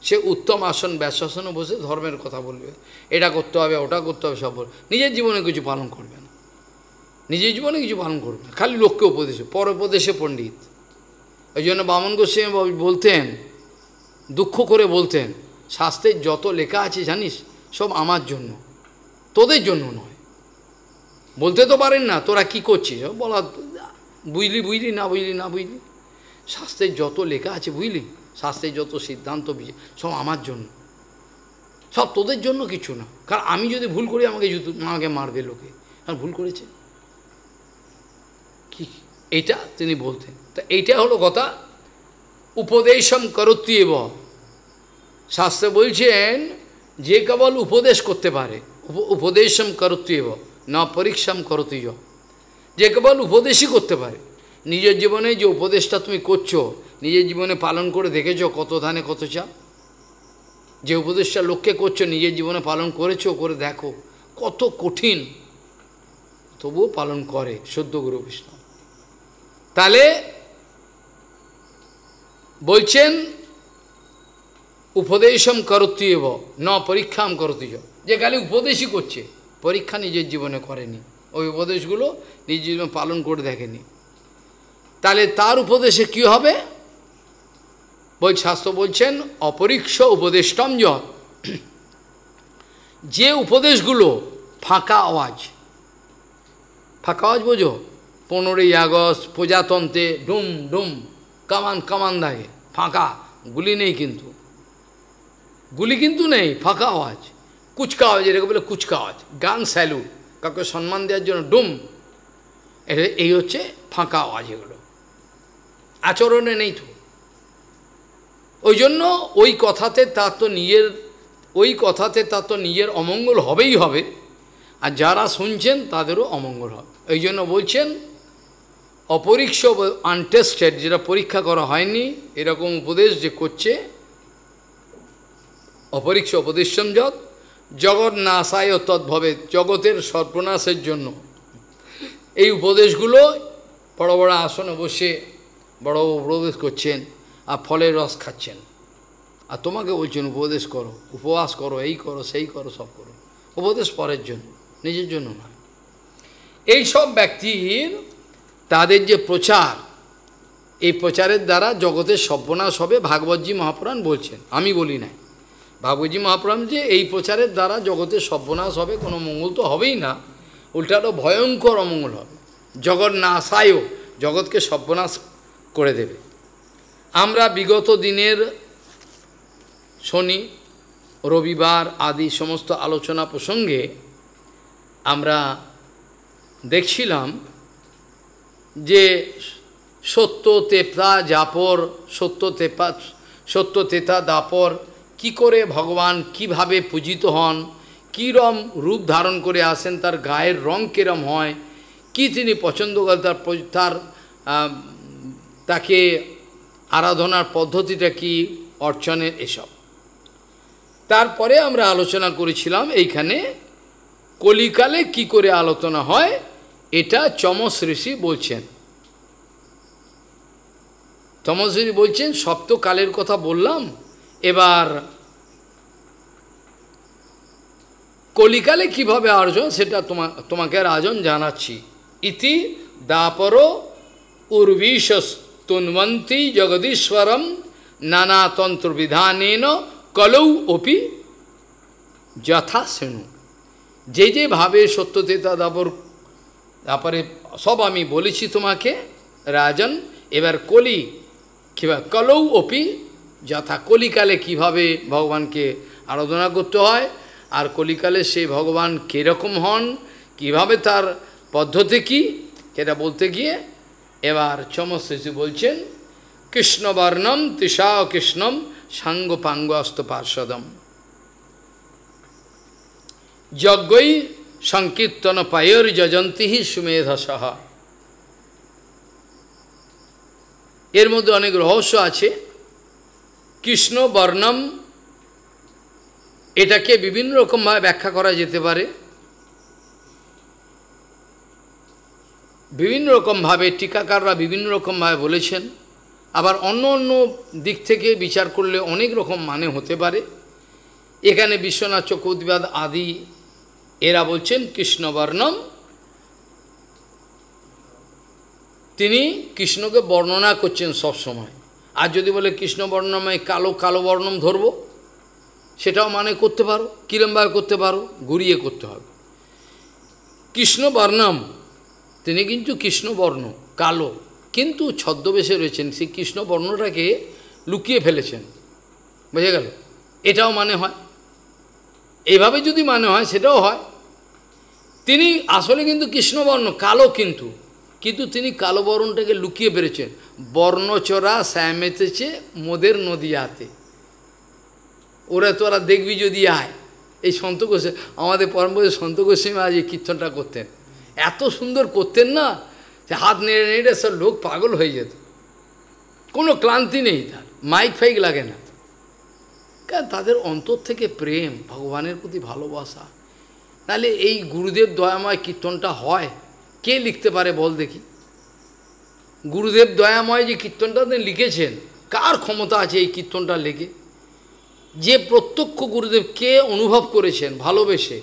সে উত্তম আসন ব্যাসাসনে বসে ধর্মের কথা বলবে এটা করতে হবে ওটা করতে হবে সব নিজের জীবনে কিছু পালন করবে না নিজের জীবনে কিছু পালন করবে না খালি লোককে উপদেশে পর উপদেশে পণ্ডিত ওই জন্য বামন গোস্বামী বলতেন দুঃখ করে বলতেন শাস্ত্রের যত লেখা আছে জানিস সব আমার জন্য তোদের জন্য নয় বলতে তো পারেন না তোরা কি করছিস বলা বুঝলি বুঝলি না বুঝলি না বুঝলি শাস্ত্রের যত লেখা আছে বুঝলি শাস্ত্রের যত সিদ্ধান্ত সব আমার জন্য সব তোদের জন্য কিছু না কারণ আমি যদি ভুল করি আমাকে জুতো আমাকে মারবে লোকে কারণ ভুল করেছে কি এটা তিনি বলতেন তা এইটা হলো কথা উপদেশম করত্রী এব শাস্ত্র বলছেন যে কেবল উপদেশ করতে পারে উপদেশম করত্রী এব না পরীক্ষাম করতি যে কেবল উপদেশই করতে পারে নিজের জীবনে যে উপদেশটা তুমি করছো নিজের জীবনে পালন করে দেখেছ কত ধানে কত চাপ যে উপদেশটা লক্ষ্যে করছো নিজের জীবনে পালন করেছো করে দেখো কত কঠিন তবুও পালন করে সদ্য গুরু বিষ্ণু তাহলে বলছেন উপদেশম করতি এব ন পরীক্ষাম করতি যে খালি উপদেশই করছে পরীক্ষা নিজের জীবনে করেনি ওই উপদেশগুলো নিজের জীবনে পালন করে দেখেনি তাহলে তার উপদেশে কি হবে বৈশাস্ত্র বলছেন অপরিক্ষ উপদেষ্টম যে উপদেশগুলো ফাঁকা আওয়াজ ফাঁকা আওয়াজ বোঝো পনেরোই আগস্ট প্রজাতন্ত্রে ডুম ডুম কামান কামান দাগে ফাঁকা গুলি নেই কিন্তু গুলি কিন্তু নেই ফাঁকা আওয়াজ কুচকা আওয়াজ এটাকে বলে কুচকা আওয়াজ গান স্যালু কাউকে সম্মান দেওয়ার জন্য ডুম এটা এই হচ্ছে ফাঁকা আওয়াজ এগুলো আচরণে নেই তো ওই জন্য ওই কথাতে তার তো নিজের ওই কথাতে তার তো নিজের অমঙ্গল হবেই হবে আর যারা শুনছেন তাদেরও অমঙ্গল হবে এই জন্য বলছেন অপরীক্ষ আনটেস্টেড যেটা পরীক্ষা করা হয়নি এরকম উপদেশ যে করছে অপরীক্ষ উপদেশম যত জগৎ নাশায় তদ্ভবে জগতের সর্বনাশের জন্য এই উপদেশগুলো বড় বড় আসনে বসে বড় উপদেশ করছেন আর ফলের রস খাচ্ছেন আর তোমাকে বলছেন উপদেশ করো উপবাস করো এই করো সেই করো সব করো উপদেশ পরের জন্য নিজের জন্য নয় এইসব ব্যক্তির তাদের যে প্রচার এই প্রচারের দ্বারা জগতের সর্বনাশ হবে ভাগবতজী মহাপুরাণ বলছেন আমি বলি না ভাগবতজি মহাপুরাণ যে এই প্রচারের দ্বারা জগতের সর্বনাশ হবে কোনো মঙ্গল তো হবেই না উল্টাটো ভয়ঙ্কর অমঙ্গল হবে জগৎ না আসায়ও জগৎকে সর্বনাশ করে দেবে আমরা বিগত দিনের শনি রবিবার আদি সমস্ত আলোচনা প্রসঙ্গে আমরা দেখছিলাম যে সত্য তেপা জাপর সত্য তেপা সত্য তেতা দাপর কি করে ভগবান কিভাবে পূজিত হন কীরম রূপ ধারণ করে আসেন তার গায়ের রং কীরম হয় কি তিনি পছন্দ করেন তার তার তাকে আরাধনার পদ্ধতিটা কি অর্চনের এসব তারপরে আমরা আলোচনা করেছিলাম এইখানে কলিকালে কি করে আলোচনা হয় এটা চমস ঋষি বলছেন চমস ঋষি বলছেন সপ্তকালের কথা বললাম এবার কলিকালে কিভাবে আর্জন সেটা তোমা তোমাকে আর আজন জানাচ্ছি ইতি দাপর উর্বিশস্ত তুন্বন্তি জগদীশ্বরম নানা তন্ত্র বিধানেন কলৌ অপি যথা শ্রেণু যে যেভাবে ভাবে সত্যতেতা দাপর তারপরে সব আমি বলেছি তোমাকে রাজন এবার কলি কিবা কলৌ অপি যথা কলিকালে কিভাবে ভগবানকে আরাধনা করতে হয় আর কলিকালে সে ভগবান কীরকম হন কিভাবে তার পদ্ধতি কী সেটা বলতে গিয়ে এবার চমশ্রীজি বলছেন কৃষ্ণবর্ণম তৃষা কৃষ্ণম সাঙ্গ পাঙ্গ পার্শ্বদম যজ্ঞই সংকীর্তন পায়র যজন্তী সুমেধসহ এর মধ্যে অনেক রহস্য আছে কৃষ্ণ বর্ণম এটাকে বিভিন্ন রকমভাবে ব্যাখ্যা করা যেতে পারে বিভিন্ন রকমভাবে টিকাকাররা বিভিন্ন রকমভাবে বলেছেন আবার অন্য অন্য দিক থেকে বিচার করলে অনেক রকম মানে হতে পারে এখানে বিশ্বনাথ চক্রবর্তীবাদ আদি এরা বলছেন কৃষ্ণবর্ণম তিনি কৃষ্ণকে বর্ণনা করছেন সব সময়। আর যদি বলে কৃষ্ণ কালো কালো বর্ণম ধরব সেটাও মানে করতে পারো কিরমভাবে করতে পারো ঘুরিয়ে করতে হবে কৃষ্ণবর্ণম তিনি কিন্তু কৃষ্ণবর্ণ কালো কিন্তু ছদ্মবেশে রয়েছেন সেই কৃষ্ণবর্ণটাকে লুকিয়ে ফেলেছেন বুঝে গেল এটাও মানে হয় এইভাবে যদি মানে হয় সেটাও হয় তিনি আসলে কিন্তু কৃষ্ণবর্ণ কালো কিন্তু কিন্তু তিনি কালো বরণটাকে লুকিয়ে বেড়েছেন বর্ণচরা শ্যামেতেছে মোদের নদিয়াতে ওরা তোরা দেখবি যদি আয় এই সন্ত আমাদের পরম্পরা সন্ত গোস্বামী আজ এই কীর্তনটা করতেন এত সুন্দর করতেন না যে হাত নেড়ে নেড়ে সব লোক পাগল হয়ে যেত কোনো ক্লান্তি নেই তার মাইক ফাইক লাগে না কারণ তাদের অন্তর থেকে প্রেম ভগবানের প্রতি ভালোবাসা তাহলে এই গুরুদেব দয়াময় কীর্তনটা হয় কে লিখতে পারে বল দেখি গুরুদেব দয়াময় যে কীর্তনটা লিখেছেন কার ক্ষমতা আছে এই কীর্তনটা লিখে যে প্রত্যক্ষ গুরুদেব কে অনুভব করেছেন ভালোবেসে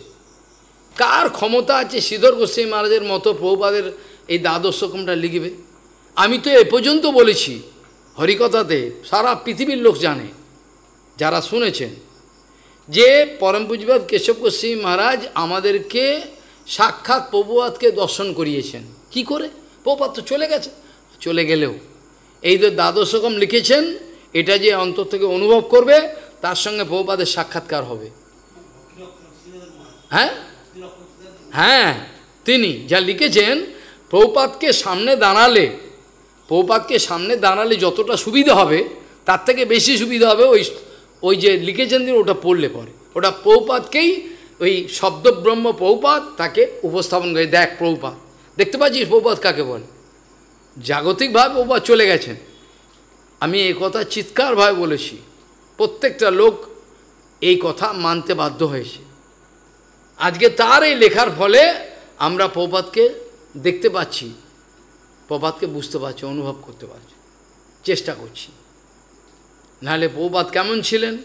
কার ক্ষমতা আছে শ্রীধর গোস্বামী মহারাজের মতো প্রভুপাদের এই দ্বাদশকমটা লিখবে আমি তো এ পর্যন্ত বলেছি হরিকথাতে সারা পৃথিবীর লোক জানে যারা শুনেছেন যে পরম পুজবাদ কেশব গোস্বামী মহারাজ আমাদেরকে সাক্ষাৎ প্রভুপাতকে দর্শন করিয়েছেন কি করে প্রভুপাত তো চলে গেছে চলে গেলেও এই দ্বাদশ দ্বাদশকম লিখেছেন এটা যে অন্তর থেকে অনুভব করবে তার সঙ্গে প্রভুপাদের সাক্ষাৎকার হবে হ্যাঁ হ্যাঁ তিনি যা লিখেছেন প্রৌপাতকে সামনে দাঁড়ালে প্রৌপাতকে সামনে দাঁড়ালে যতটা সুবিধা হবে তার থেকে বেশি সুবিধা হবে ওই ওই যে লিখেছেন তিনি ওটা পড়লে পরে ওটা প্রৌপাতকেই ওই শব্দব্রহ্ম প্রৌপাত তাকে উপস্থাপন করে দেখ প্রৌপাত দেখতে পাচ্ছিস প্রৌপাত কাকে বলে জাগতিকভাবে প্রৌপাত চলে গেছেন আমি এই কথা চিৎকারভাবে বলেছি প্রত্যেকটা লোক এই কথা মানতে বাধ্য হয়েছে আজকে তার এই লেখার ফলে আমরা প্রপাতকে দেখতে পাচ্ছি প্রপাতকে বুঝতে পারছি অনুভব করতে পারছি চেষ্টা করছি নাহলে প্রপাত কেমন ছিলেন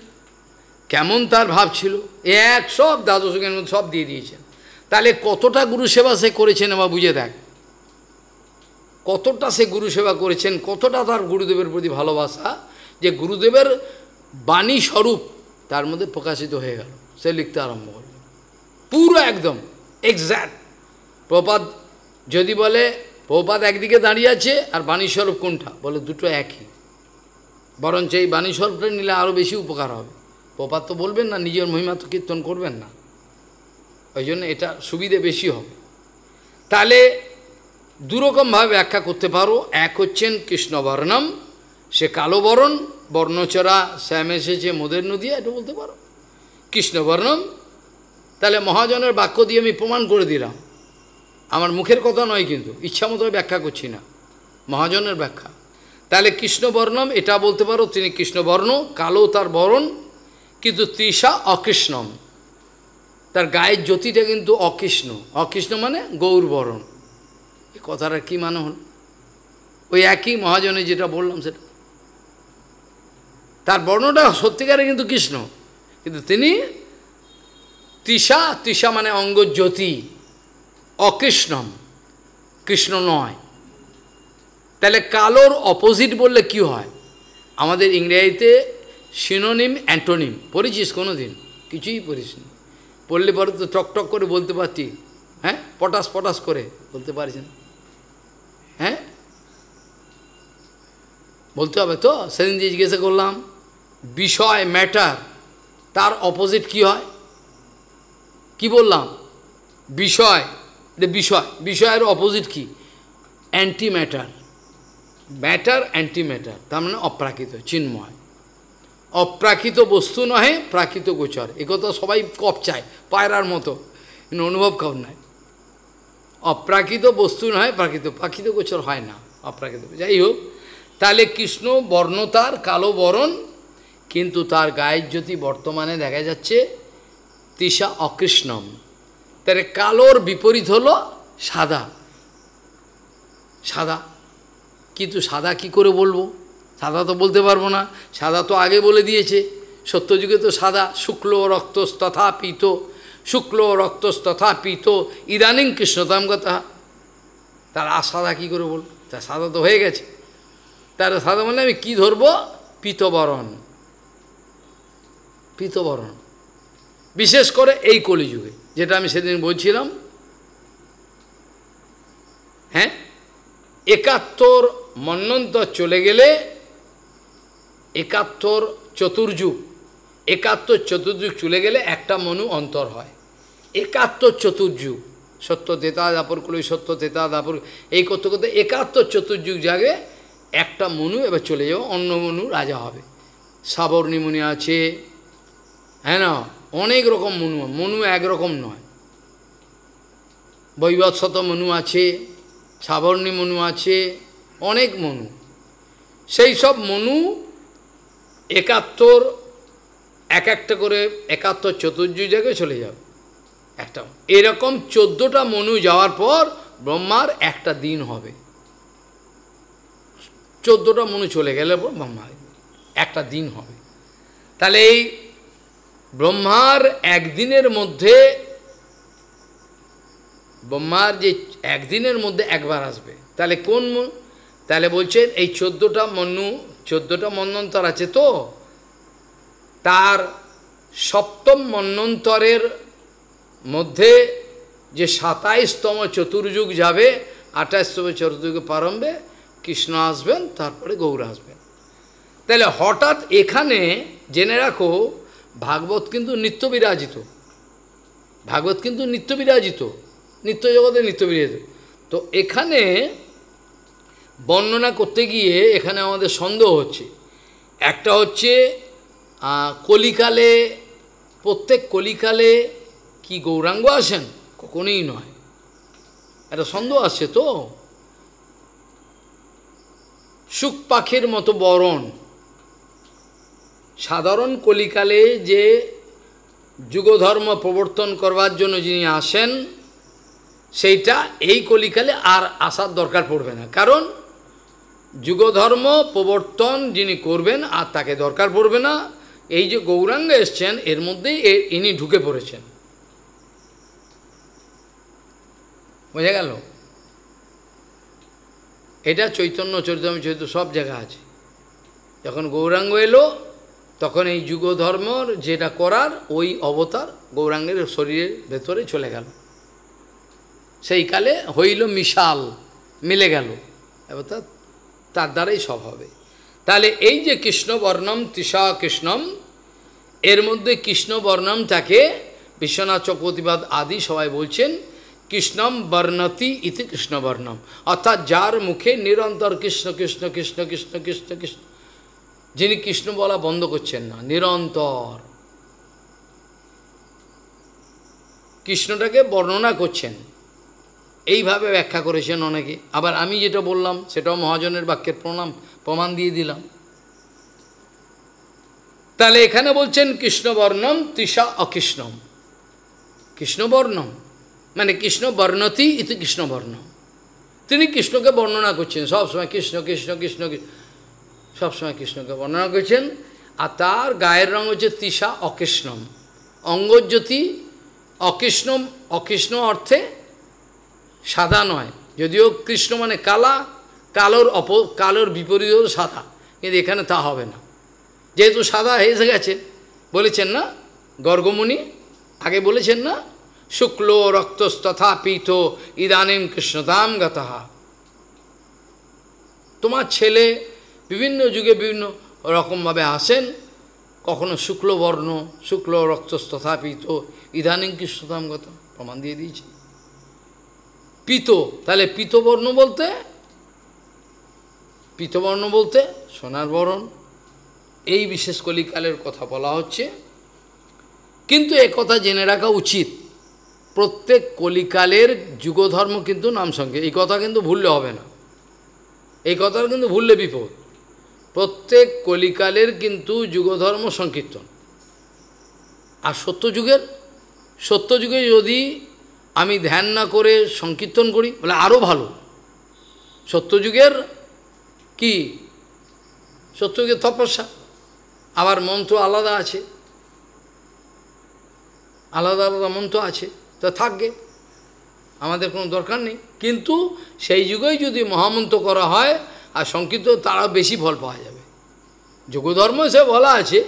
কেমন তার ভাব ছিল এক সব দাদশের মধ্যে সব দিয়ে দিয়েছেন তাহলে কতটা গুরু সেবা সে করেছেন বা বুঝে দেখ কতটা সে গুরু সেবা করেছেন কতটা তার গুরুদেবের প্রতি ভালোবাসা যে গুরুদেবের বাণী স্বরূপ তার মধ্যে প্রকাশিত হয়ে গেল সে লিখতে আরম্ভ পুরো একদম এক্স্যাক্ট প্রপাত যদি বলে প্রপাত একদিকে দাঁড়িয়ে আছে আর বাণীস্বরূপ কোনটা বলে দুটো একই বরঞ্চ এই বাণীস্বরূপটা নিলে আরও বেশি উপকার হবে প্রপাত তো বলবেন না নিজের মহিমা তো কীর্তন করবেন না ওই জন্য এটা সুবিধে বেশি হবে তাহলে দুরকমভাবে ব্যাখ্যা করতে পারো এক হচ্ছেন কৃষ্ণবর্ণম সে কালো বরণ বর্ণচরা শ্যাম এসেছে মোদের নদী এটা বলতে পারো কৃষ্ণবর্ণম তাহলে মহাজনের বাক্য দিয়ে আমি প্রমাণ করে দিলাম আমার মুখের কথা নয় কিন্তু ইচ্ছা মতো ব্যাখ্যা করছি না মহাজনের ব্যাখ্যা তাহলে কৃষ্ণবর্ণম এটা বলতে পারো তিনি কৃষ্ণবর্ণ কালো তার বরণ কিন্তু তৃষা অকৃষ্ণম তার গায়ের জ্যোতিটা কিন্তু অকৃষ্ণ অকৃষ্ণ মানে গৌরবরণ এ কথাটা কী মানে হল ওই একই মহাজনে যেটা বললাম সেটা তার বর্ণটা সত্যিকারে কিন্তু কৃষ্ণ কিন্তু তিনি তৃষা তৃষা মানে অঙ্গজ্যোতি অকৃষ্ণম কৃষ্ণ নয় তাহলে কালোর অপোজিট বললে কি হয় আমাদের ইংরেজিতে সিনোনিম অ্যান্টোনিম পড়েছিস কোনো দিন কিছুই পড়িস না পড়লে পরে তো টকটক করে বলতে পারতি হ্যাঁ পটাস পটাস করে বলতে পারিস না হ্যাঁ বলতে হবে তো সেদিন জিজ্ঞাসা করলাম বিষয় ম্যাটার তার অপোজিট কি হয় কি বললাম বিষয় এটা বিষয় বিষয়ের অপোজিট কি antimatter matter antimatter তার মানে অপ্রাকৃত চিন্ময় অপ্রাকৃত বস্তু নহে প্রাকৃত গোচর একথা সবাই কপ চায় পায়রার মতো কিন্তু অনুভব কাউ নাই অপ্রাকৃত বস্তু নয় প্রাকৃত প্রাকৃত গোচর হয় না অপ্রাকৃত যাই হোক তাহলে কৃষ্ণ বর্ণ তার কালো বরণ কিন্তু তার গায়ের জ্যোতি বর্তমানে দেখা যাচ্ছে তৃষা অকৃষ্ণম তাহলে কালোর বিপরীত হলো সাদা সাদা কিন্তু সাদা কি করে বলবো সাদা তো বলতে পারবো না সাদা তো আগে বলে দিয়েছে সত্যযুগে তো সাদা শুক্ল রক্তস তথা পিত শুক্ল রক্তস তথা পিত ইদানিং কৃষ্ণতাম কথা তার আর সাদা কী করে বল তার সাদা তো হয়ে গেছে তার সাদা মানে আমি কী ধরবো পিতবরণ পিতবরণ বিশেষ করে এই কলিযুগে যেটা আমি সেদিন বলছিলাম হ্যাঁ একাত্তর মন্নন্তর চলে গেলে একাত্তর চতুর্যুগ একাত্তর চতুর্যুগ চলে গেলে একটা মনু অন্তর হয় একাত্তর চতুর্যুগ সত্য তেতা দাপর কলই সত্য তেতা দাপর এই করতে করতে একাত্তর চতুর্যুগ জাগে একটা মনু এবার চলে যাবে অন্য মনু রাজা হবে সাবর্ণী মুনি আছে হ্যাঁ না অনেক রকম মনু মনু একরকম নয় বৈবৎসত মনু আছে সাবর্ণী মনু আছে অনেক মনু সেই সব মনু একাত্তর এক একটা করে একাত্তর চতুর্য জায়গায় চলে যাবে একটা এরকম চোদ্দোটা মনু যাওয়ার পর ব্রহ্মার একটা দিন হবে চোদ্দোটা মনু চলে গেলে ব্রহ্মার একটা দিন হবে তাহলে এই ব্রহ্মার একদিনের মধ্যে ব্রহ্মার যে একদিনের মধ্যে একবার আসবে তাহলে কোন তাহলে বলছেন এই চোদ্দোটা মন্নু চোদ্দোটা মন্নন্তর আছে তো তার সপ্তম মন্নন্তরের মধ্যে যে সাতাইশতম চতুর্যুগ যাবে আঠাশতম চতুর্যুগে প্রারম্ভে কৃষ্ণ আসবেন তারপরে গৌর আসবেন তাহলে হঠাৎ এখানে জেনে রাখো ভাগবত কিন্তু নিত্য বিরাজিত ভাগবত কিন্তু নিত্য বিরাজিত নিত্য জগতে নিত্য বিরাজিত তো এখানে বর্ণনা করতে গিয়ে এখানে আমাদের সন্দেহ হচ্ছে একটা হচ্ছে কলিকালে প্রত্যেক কলিকালে কি গৌরাঙ্গ আসেন কখনোই নয় একটা সন্দেহ আছে তো সুখ পাখির মতো বরণ সাধারণ কলিকালে যে যুগধর্ম প্রবর্তন করবার জন্য যিনি আসেন সেইটা এই কলিকালে আর আসার দরকার পড়বে না কারণ যুগধর্ম প্রবর্তন যিনি করবেন আর তাকে দরকার পড়বে না এই যে গৌরাঙ্গ এসছেন এর মধ্যেই ইনি ঢুকে পড়েছেন বোঝা গেল এটা চৈতন্য চৈতন্য চৈতন্য সব জায়গা আছে যখন গৌরাঙ্গ এলো তখন এই যুগধর্মর যেটা করার ওই অবতার গৌরাঙ্গের শরীরের ভেতরে চলে গেল সেই কালে হইল মিশাল মিলে গেল অর্থাৎ তার দ্বারাই সব হবে তাহলে এই যে কৃষ্ণবর্ণম তৃষা কৃষ্ণম এর মধ্যে কৃষ্ণবর্ণমটাকে বিশ্বনাথ চক্রবর্তীবাদ আদি সবাই বলছেন কৃষ্ণম বর্ণতি ইতি কৃষ্ণবর্ণম অর্থাৎ যার মুখে নিরন্তর কৃষ্ণ কৃষ্ণ কৃষ্ণ কৃষ্ণ কৃষ্ণ কৃষ্ণ যিনি কৃষ্ণ বলা বন্ধ করছেন না নিরন্তর কৃষ্ণটাকে বর্ণনা করছেন এইভাবে ব্যাখ্যা করেছেন অনেকে আবার আমি যেটা বললাম সেটাও মহাজনের বাক্যের প্রণাম প্রমাণ দিয়ে দিলাম তাহলে এখানে বলছেন কৃষ্ণবর্ণম তৃষা অকৃষ্ণম কৃষ্ণবর্ণম মানে কৃষ্ণ বর্ণতি ইতি কৃষ্ণবর্ণ তিনি কৃষ্ণকে বর্ণনা করছেন সবসময় কৃষ্ণ কৃষ্ণ কৃষ্ণ কৃষ্ণ সবসময় কৃষ্ণকে বর্ণনা করেছেন আর তার গায়ের রং হচ্ছে তৃষা অকৃষ্ণম অঙ্গজ্যোতি অকৃষ্ণম অকৃষ্ণ অর্থে সাদা নয় যদিও কৃষ্ণ মানে কালা কালোর অপ কালোর বিপরীত সাদা কিন্তু এখানে তা হবে না যেহেতু সাদা হয়ে গেছে বলেছেন না গর্গমণি আগে বলেছেন না শুক্ল রক্তস্তথা পীত ইদানিম কৃষ্ণতাম গতাহা তোমার ছেলে বিভিন্ন যুগে বিভিন্ন রকমভাবে আসেন কখনো শুক্লবর্ণ শুক্ল রক্ত পিত ইদানিং কৃষ্ণতামগত প্রমাণ দিয়ে দিয়েছে পিত তাহলে পিতবর্ণ বলতে পিতবর্ণ বলতে সোনার বরণ এই বিশেষ কলিকালের কথা বলা হচ্ছে কিন্তু কথা জেনে রাখা উচিত প্রত্যেক কলিকালের যুগধর্ম কিন্তু নাম সঙ্গে এই কথা কিন্তু ভুললে হবে না এই কথাটা কিন্তু ভুললে বিপদ প্রত্যেক কলিকালের কিন্তু যুগধর্ম সংকীর্তন আর সত্যযুগের সত্যযুগে যদি আমি ধ্যান না করে সংকীর্তন করি বলে আরও ভালো সত্যযুগের কি সত্যযুগের তপস্যা আবার মন্ত্র আলাদা আছে আলাদা আলাদা মন্ত্র আছে তা থাকবে আমাদের কোনো দরকার নেই কিন্তু সেই যুগেই যদি মহামন্ত্র করা হয় আর সংকীর্তন তারা বেশি ফল পাওয়া যাবে যুগধর্ম সে বলা আছে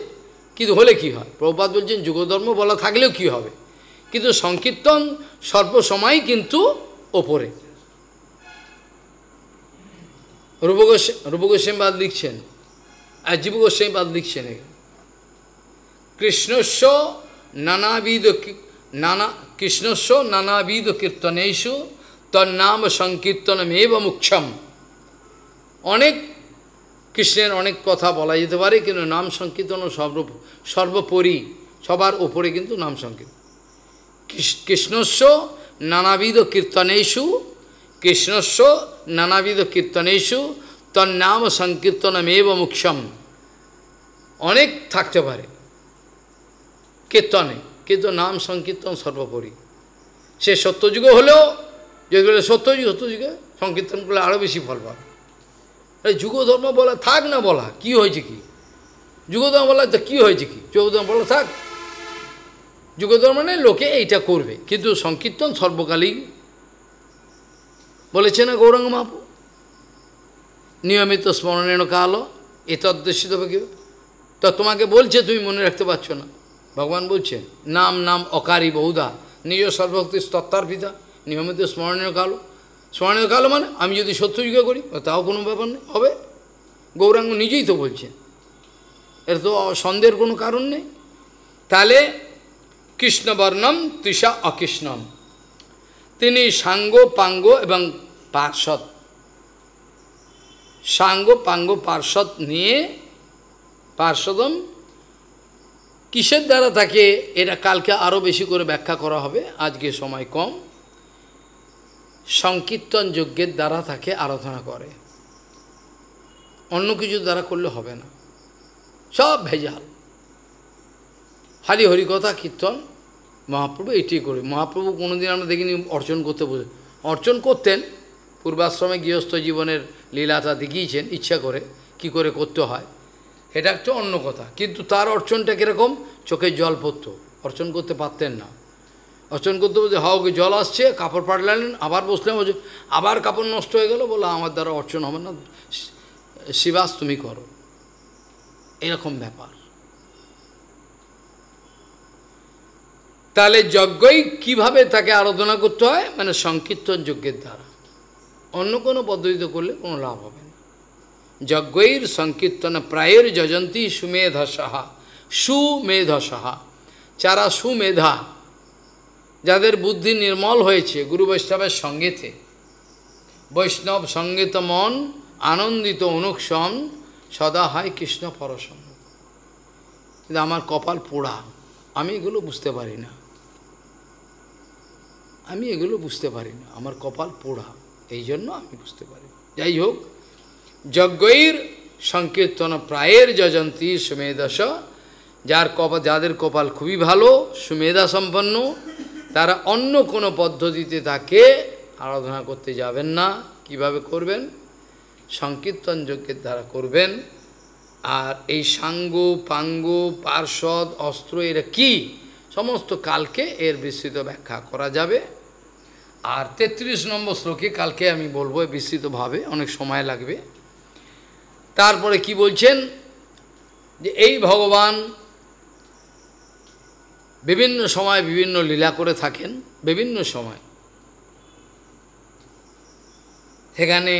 কিন্তু হলে কি হয় প্রভুপাত বলছেন যুগধর্ম বলা থাকলেও কি হবে কিন্তু সংকীর্তন সর্বসময় কিন্তু ওপরে রূপগোস বাদ লিখছেন আর জীব বাদ লিখছেন কৃষ্ণস্ব নানাবিধ নানা কৃষ্ণস্ব নানাবিধ কীর্তনেশু তন্নাম সংকীর্তনমেব মুখ্যম অনেক কৃষ্ণের অনেক কথা বলা যেতে পারে কিন্তু নাম সংকীর্তন সর্ব সর্বোপরি সবার ওপরে কিন্তু নাম সংকীর্তন কৃষ্ণস্য নানাবিধ কীর্তনেষু কৃষ্ণস্য নানাবিধ কীর্তনেষু তন্নাম সংকীর্তনমেব মুখ্যম অনেক থাকতে পারে কীর্তনে কিন্তু নাম সংকীর্তন সর্বোপরি সে সত্যযুগ হলেও যদি বলে সত্যযুগ সত্যযুগে সংকীর্তন করলে আরও বেশি ফল পাবে যুগ যুগধর্ম বলা থাক না বলা কি হয়েছে কি যুগধর্ম বলা তো কী হয়েছে কি যুগধর্ম বলা থাক যুগধর্ম নেই লোকে এইটা করবে কিন্তু সংকীর্তন সর্বকালীন বলেছে না গৌরাঙ্গ মাপু নিয়মিত স্মরণীয় কালো এ তদ্দেশিত কেউ তো তোমাকে বলছে তুমি মনে রাখতে পারছো না ভগবান বলছে নাম নাম অকারী বহুধা নিজ সর্বভক্তি তত্ত্বার পিতা নিয়মিত স্মরণীয় কালো স্বর্ণের কালো মানে আমি যদি সত্যযুগে করি তাও কোনো ব্যাপার নেই হবে গৌরাঙ্গ নিজেই তো বলছেন এর তো সন্দেহের কোনো কারণ নেই তাহলে কৃষ্ণবর্ণম তৃষা অকৃষ্ণম তিনি সাঙ্গ পাঙ্গ এবং পার্শ্বদ সাঙ্গ পাঙ্গ পার্শ্বদ নিয়ে পার্শ্বদম কিসের দ্বারা তাকে এটা কালকে আরও বেশি করে ব্যাখ্যা করা হবে আজকে সময় কম সংকীর্তন যজ্ঞের দ্বারা তাকে আরাধনা করে অন্য কিছু দ্বারা করলে হবে না সব ভেজাল হারি হরিকথা কীর্তন মহাপ্রভু এটি করে মহাপ্রভু কোনোদিন আমরা দেখিনি অর্চন করতে বসে অর্চন করতেন পূর্বাশ্রমে গৃহস্থ জীবনের লীলাটা দেখিয়েছেন ইচ্ছা করে কি করে করতে হয় এটা একটা অন্য কথা কিন্তু তার অর্চনটা কীরকম চোখে জল পড়ত অর্চন করতে পারতেন না অর্চন করতে বলছে কি জল আসছে কাপড় পাটলেন আবার বসলেন বলছে আবার কাপড় নষ্ট হয়ে গেল বলো আমার দ্বারা অর্চন হবে না শিবাস তুমি করো এরকম ব্যাপার তাহলে যজ্ঞই কিভাবে তাকে আরাধনা করতে হয় মানে সংকীর্তন যজ্ঞের দ্বারা অন্য কোনো পদ্ধতিতে করলে কোনো লাভ হবে না যজ্ঞৈর সংকীর্তন প্রায়ের যজন্তী সুমেধা সাহা সুমেধা সাহা যারা সুমেধা যাদের বুদ্ধি নির্মল হয়েছে গুরু বৈষ্ণবের সঙ্গেতে বৈষ্ণব সঙ্গীত মন আনন্দিত অনুক্ষণ সদা হয় কৃষ্ণ পরশন কিন্তু আমার কপাল পোড়া আমি এগুলো বুঝতে পারি না আমি এগুলো বুঝতে পারি না আমার কপাল পোড়া এই জন্য আমি বুঝতে পারি যাই হোক যজ্ঞৈর সংকীর্তন প্রায়ের যজন্তী সুমেধাস যার কপাল যাদের কপাল খুবই ভালো সুমেধা সম্পন্ন তারা অন্য কোনো পদ্ধতিতে তাকে আরাধনা করতে যাবেন না কিভাবে করবেন সংকীর্তন যজ্ঞের দ্বারা করবেন আর এই সাঙ্গ পাঙ্গ পার্ষদ অস্ত্র এরা কি সমস্ত কালকে এর বিস্তৃত ব্যাখ্যা করা যাবে আর ৩৩ নম্বর শ্লোকে কালকে আমি বলবো বিস্তৃতভাবে অনেক সময় লাগবে তারপরে কি বলছেন যে এই ভগবান বিভিন্ন সময় বিভিন্ন লীলা করে থাকেন বিভিন্ন সময় সেখানে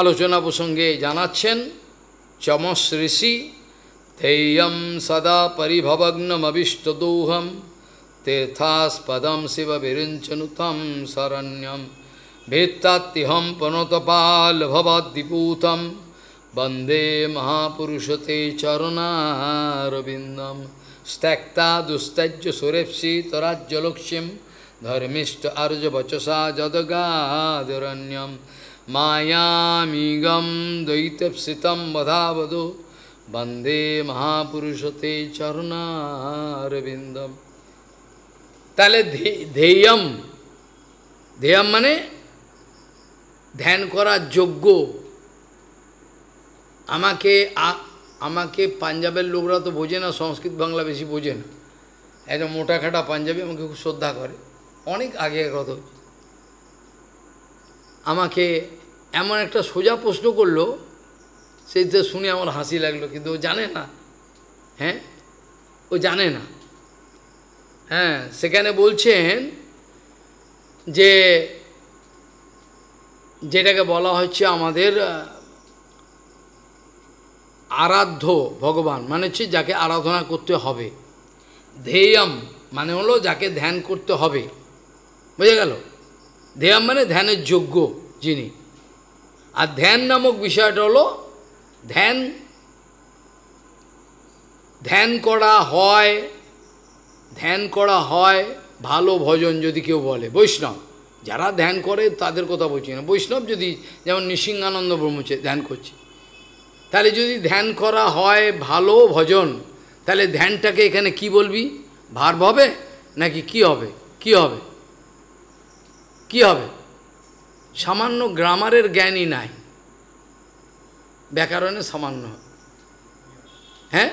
আলোচনা প্রসঙ্গে জানাচ্ছেন চমস ঋষি থেয়ম সদা দৌহম তীর্থাস্পদম শিব বিরিঞ্চনুতম শরণ্যম ভিত্তাত্তিহম প্রণতপাল ভবাদ্দিপূতম বন্দে মহাপুরুষতে চরণারবিন্দম স্ত্যাক্তা দুস্তজ্য সুরেপসি তরাজ্যলক্ষ্যম ধর্মিষ্ট আর্য বচসা যদগাদরণ্যম মায়ামিগম দ্বৈতপ্সিতম বধাবধ বন্দে মহাপুরুষতে চরণারবিন্দম তাহলে ধেয়ম ধেয়ম মানে ধ্যান করার যোগ্য আমাকে আমাকে পাঞ্জাবের লোকরা তো বোঝে না সংস্কৃত বাংলা বেশি বোঝে না একজন মোটাখাটা পাঞ্জাবি আমাকে খুব শ্রদ্ধা করে অনেক আগে কত আমাকে এমন একটা সোজা প্রশ্ন করলো সেইতে শুনে আমার হাসি লাগলো কিন্তু ও জানে না হ্যাঁ ও জানে না হ্যাঁ সেখানে বলছেন যে যেটাকে বলা হচ্ছে আমাদের আরাধ্য ভগবান মানে হচ্ছে যাকে আরাধনা করতে হবে ধেয়াম মানে হলো যাকে ধ্যান করতে হবে বুঝে গেল ধেয়াম মানে ধ্যানের যোগ্য যিনি আর ধ্যান নামক বিষয়টা হলো ধ্যান ধ্যান করা হয় ধ্যান করা হয় ভালো ভজন যদি কেউ বলে বৈষ্ণব যারা ধ্যান করে তাদের কথা বলছি না বৈষ্ণব যদি যেমন নৃসিংহানন্দ ব্রহ্মচে ধ্যান করছে তাহলে যদি ধ্যান করা হয় ভালো ভজন তাহলে ধ্যানটাকে এখানে কি বলবি ভার্ব হবে নাকি কি হবে কি হবে কি হবে সামান্য গ্রামারের জ্ঞানই নাই ব্যাকরণে সামান্য হ্যাঁ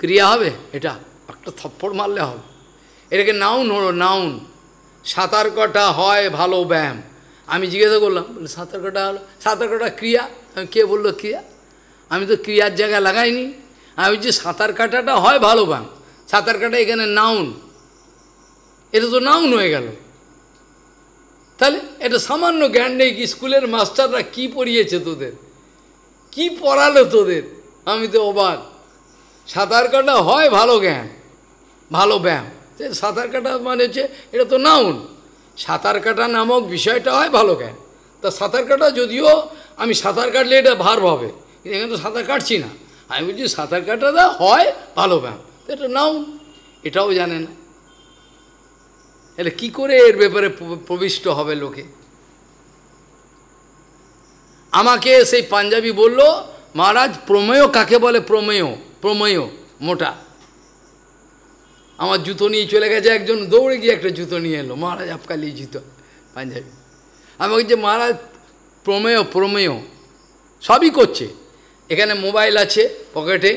ক্রিয়া হবে এটা একটা থপ্পড় মারলে হবে এটাকে নাউন হলো নাউন সাঁতার কটা হয় ভালো ব্যায়াম আমি জিজ্ঞাসা করলাম সাঁতার কাটা হলো সাঁতার কাটা ক্রিয়া আমি কে বললো ক্রিয়া আমি তো ক্রিয়ার জায়গায় লাগাইনি আমি যে সাঁতার কাটাটা হয় ভালো ভাঙ সাঁতার কাটা এখানে নাউন এটা তো নাউন হয়ে গেল তাহলে এটা সামান্য জ্ঞান নেই কি স্কুলের মাস্টাররা কি পড়িয়েছে তোদের কি পড়ালো তোদের আমি তো অবাক সাঁতার কাটা হয় ভালো জ্ঞান ভালো ব্যায়াম সাঁতার কাটা মানে হচ্ছে এটা তো নাউন সাঁতার কাটা নামক বিষয়টা হয় ভালো জ্ঞান তা সাঁতার কাটা যদিও আমি সাঁতার কাটলে এটা ভার হবে কিন্তু এখানে তো সাঁতার কাটছি না আমি বলছি সাঁতার কাটা দা হয় ভালো ব্যায়াম এটা নাও এটাও জানে না এটা কী করে এর ব্যাপারে প্রবিষ্ট হবে লোকে আমাকে সেই পাঞ্জাবি বলল মহারাজ প্রমেয় কাকে বলে প্রমেয় প্রমেয় মোটা আমার জুতো নিয়ে চলে গেছে একজন দৌড়ে গিয়ে একটা জুতো নিয়ে এলো মহারাজ আপকালি জুতো পাঞ্জাবি আমি বলছি মহারাজ প্রমেয় প্রমেয় সবই করছে এখানে মোবাইল আছে পকেটে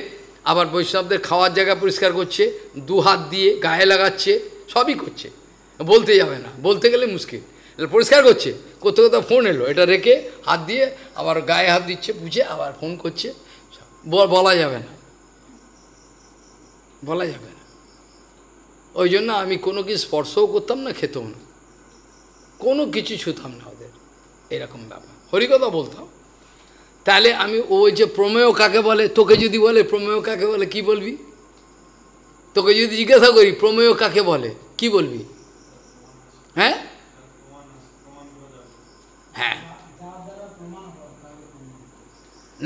আবার বৈষ্ণবদের খাওয়ার জায়গা পরিষ্কার করছে দু হাত দিয়ে গায়ে লাগাচ্ছে সবই করছে বলতে যাবে না বলতে গেলে মুশকিল পরিষ্কার করছে কোথাও কোথাও ফোন এলো এটা রেখে হাত দিয়ে আবার গায়ে হাত দিচ্ছে বুঝে আবার ফোন করছে বলা যাবে না বলা যাবে ওই জন্য আমি কোনো কিছু স্পর্শও করতাম না খেতেও না কোনো কিছু ছুতাম না ওদের এরকম ব্যাপার হরিকথা বলতাম তাহলে আমি ওই যে প্রমেয় কাকে বলে তোকে যদি বলে প্রমেয় কাকে বলে কি বলবি তোকে যদি জিজ্ঞাসা করি প্রমেয় কাকে বলে কি বলবি হ্যাঁ হ্যাঁ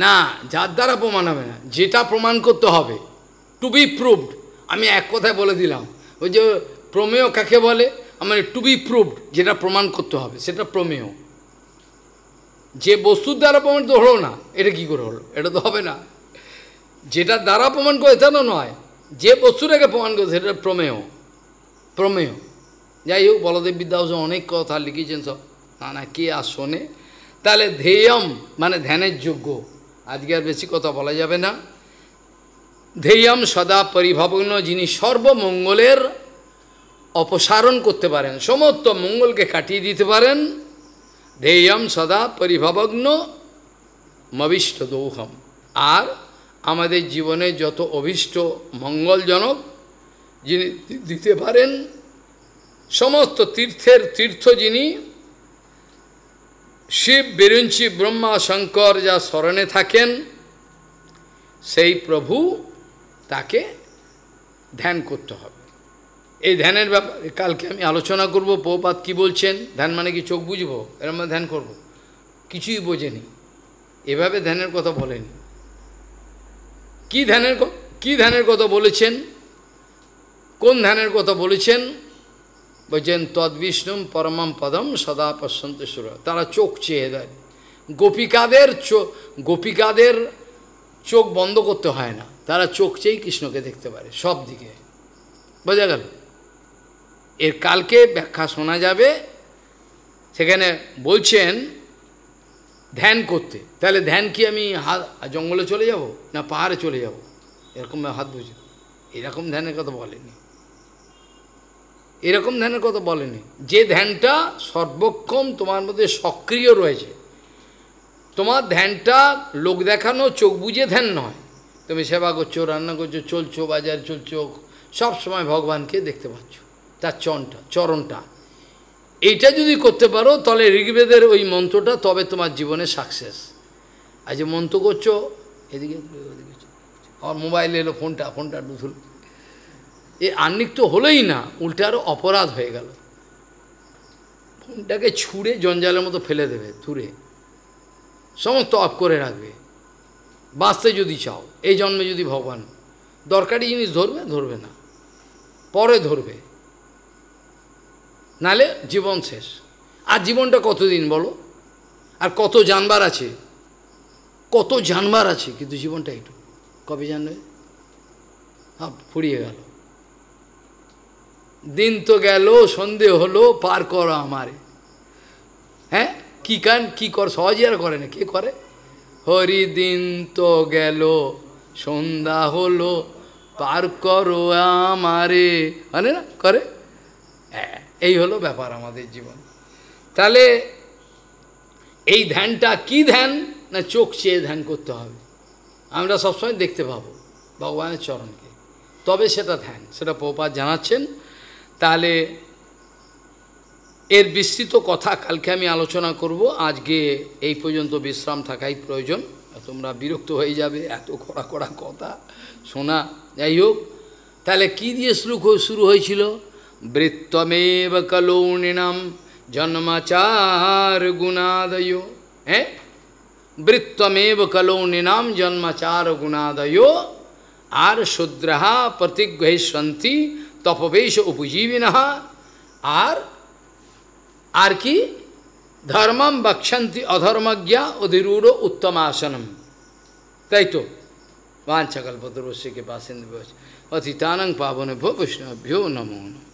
না যার দ্বারা প্রমাণ হবে না যেটা প্রমাণ করতে হবে টু বি প্রুভড আমি এক কথায় বলে দিলাম ওই যে প্রমেয় কাকে বলে আমার টু বি প্রুভড যেটা প্রমাণ করতে হবে সেটা প্রমেয় যে বস্তুর দ্বারা প্রমাণিত হলো না এটা কি করে হলো এটা তো হবে না যেটা দ্বারা প্রমাণ করে তেন নয় যে বস্তুটাকে প্রমাণ করে সেটা প্রমেয় প্রমেয় যাই হোক বলদেব বিদ্যাভূষণ অনেক কথা লিখেছেন সব না না কে আর শোনে তাহলে ধ্যেয়ম মানে ধ্যানের যোগ্য আজকে আর বেশি কথা বলা যাবে না ধেয়ম সদা পরিভাবগ্ন যিনি সর্বমঙ্গলের অপসারণ করতে পারেন সমস্ত মঙ্গলকে কাটিয়ে দিতে পারেন ধেয়াম সদা পরিভাবগ্ন মবিষ্ট দৌহম আর আমাদের জীবনে যত অভিষ্ট মঙ্গলজনক যিনি দিতে পারেন সমস্ত তীর্থের তীর্থ যিনি শিব বেরুঞ্চি ব্রহ্মা শঙ্কর যা স্মরণে থাকেন সেই প্রভু তাকে ধ্যান করতে হবে এই ধ্যানের ব্যাপারে কালকে আমি আলোচনা করব পৌপাত কি বলছেন ধ্যান মানে কি চোখ বুঝবো এরম মানে ধ্যান করব। কিছুই বোঝেনি এভাবে ধ্যানের কথা বলেনি কি ধ্যানের কি ধ্যানের কথা বলেছেন কোন ধ্যানের কথা বলেছেন বলছেন তদ্বিষ্ণুম পরমম পদম সদা পশ্যন্ত সুর তারা চোখ চেয়ে দেয় গোপিকাদের গোপিকাদের চোখ বন্ধ করতে হয় না তারা চোখ চেয়েই কৃষ্ণকে দেখতে পারে সব দিকে বোঝা গেল এর কালকে ব্যাখ্যা শোনা যাবে সেখানে বলছেন ধ্যান করতে তাহলে ধ্যান কি আমি হাত জঙ্গলে চলে যাব না পাহাড়ে চলে যাব এরকম হাত বুঝি এরকম ধ্যানের কথা বলেনি এরকম ধ্যানের কথা বলেনি যে ধ্যানটা সর্বক্ষম তোমার মধ্যে সক্রিয় রয়েছে তোমার ধ্যানটা লোক দেখানো চোখ বুঝে ধ্যান নয় তুমি সেবা করছো রান্না করছো চলছো বাজার চলছো সব সময় ভগবানকে দেখতে পাচ্ছ তার চনটা চরণটা এইটা যদি করতে পারো তাহলে ঋগ্বেদের ওই মন্ত্রটা তবে তোমার জীবনে সাকসেস আর যে মন্ত্র করছো এদিকে ওদিকে আর মোবাইল এলো ফোনটা ফোনটা ডুথুল এ আন্নিক্ত হলোই না উল্টে আরও অপরাধ হয়ে গেল ফোনটাকে ছুঁড়ে জঞ্জালের মতো ফেলে দেবে দূরে সমস্ত অফ করে রাখবে বাঁচতে যদি চাও এই জন্মে যদি ভগবান দরকারি জিনিস ধরবে ধরবে না পরে ধরবে নালে জীবন শেষ আর জীবনটা কতদিন বলো আর কত জানবার আছে কত জানবার আছে কিন্তু জীবনটা একটু কবে জানবে হ্যাঁ ফুরিয়ে গেল দিন তো গেল সন্ধে হলো পার করো আমারে হ্যাঁ কি কান কি কর সহজে আর করে না কে করে হরিদিন তো গেল সন্ধ্যা হলো পার করো আমারে মানে না করে হ্যাঁ, এই হলো ব্যাপার আমাদের জীবন তাহলে এই ধ্যানটা কি ধ্যান না চোখ চেয়ে ধ্যান করতে হবে আমরা সবসময় দেখতে পাবো ভগবানের চরণকে তবে সেটা ধ্যান সেটা পোপা জানাচ্ছেন তাহলে এর বিস্তৃত কথা কালকে আমি আলোচনা করব আজকে এই পর্যন্ত বিশ্রাম থাকাই প্রয়োজন তোমরা বিরক্ত হয়ে যাবে এত কড়া কড়া কথা শোনা যাই হোক তাহলে কী দিয়ে শুরু শুরু হয়েছিল বৃত্তমেব কলৌনিনাম জন্মাচার গুণাদয় হ্যাঁ বৃত্তমেব কলৌনিনাম জন্মাচার গুণাদয় আর শূদ্রাহা সন্তি তপবেশ উপজীবিনা আর আর কি ধর্মম বক্ষন্তি অধর্মজ্ঞা অধিরূঢ় উত্তমাসনম তাই তো वाछकल्पतरुष्य के पास पतितानंग पावन भो वैष्णव्यो नमो नम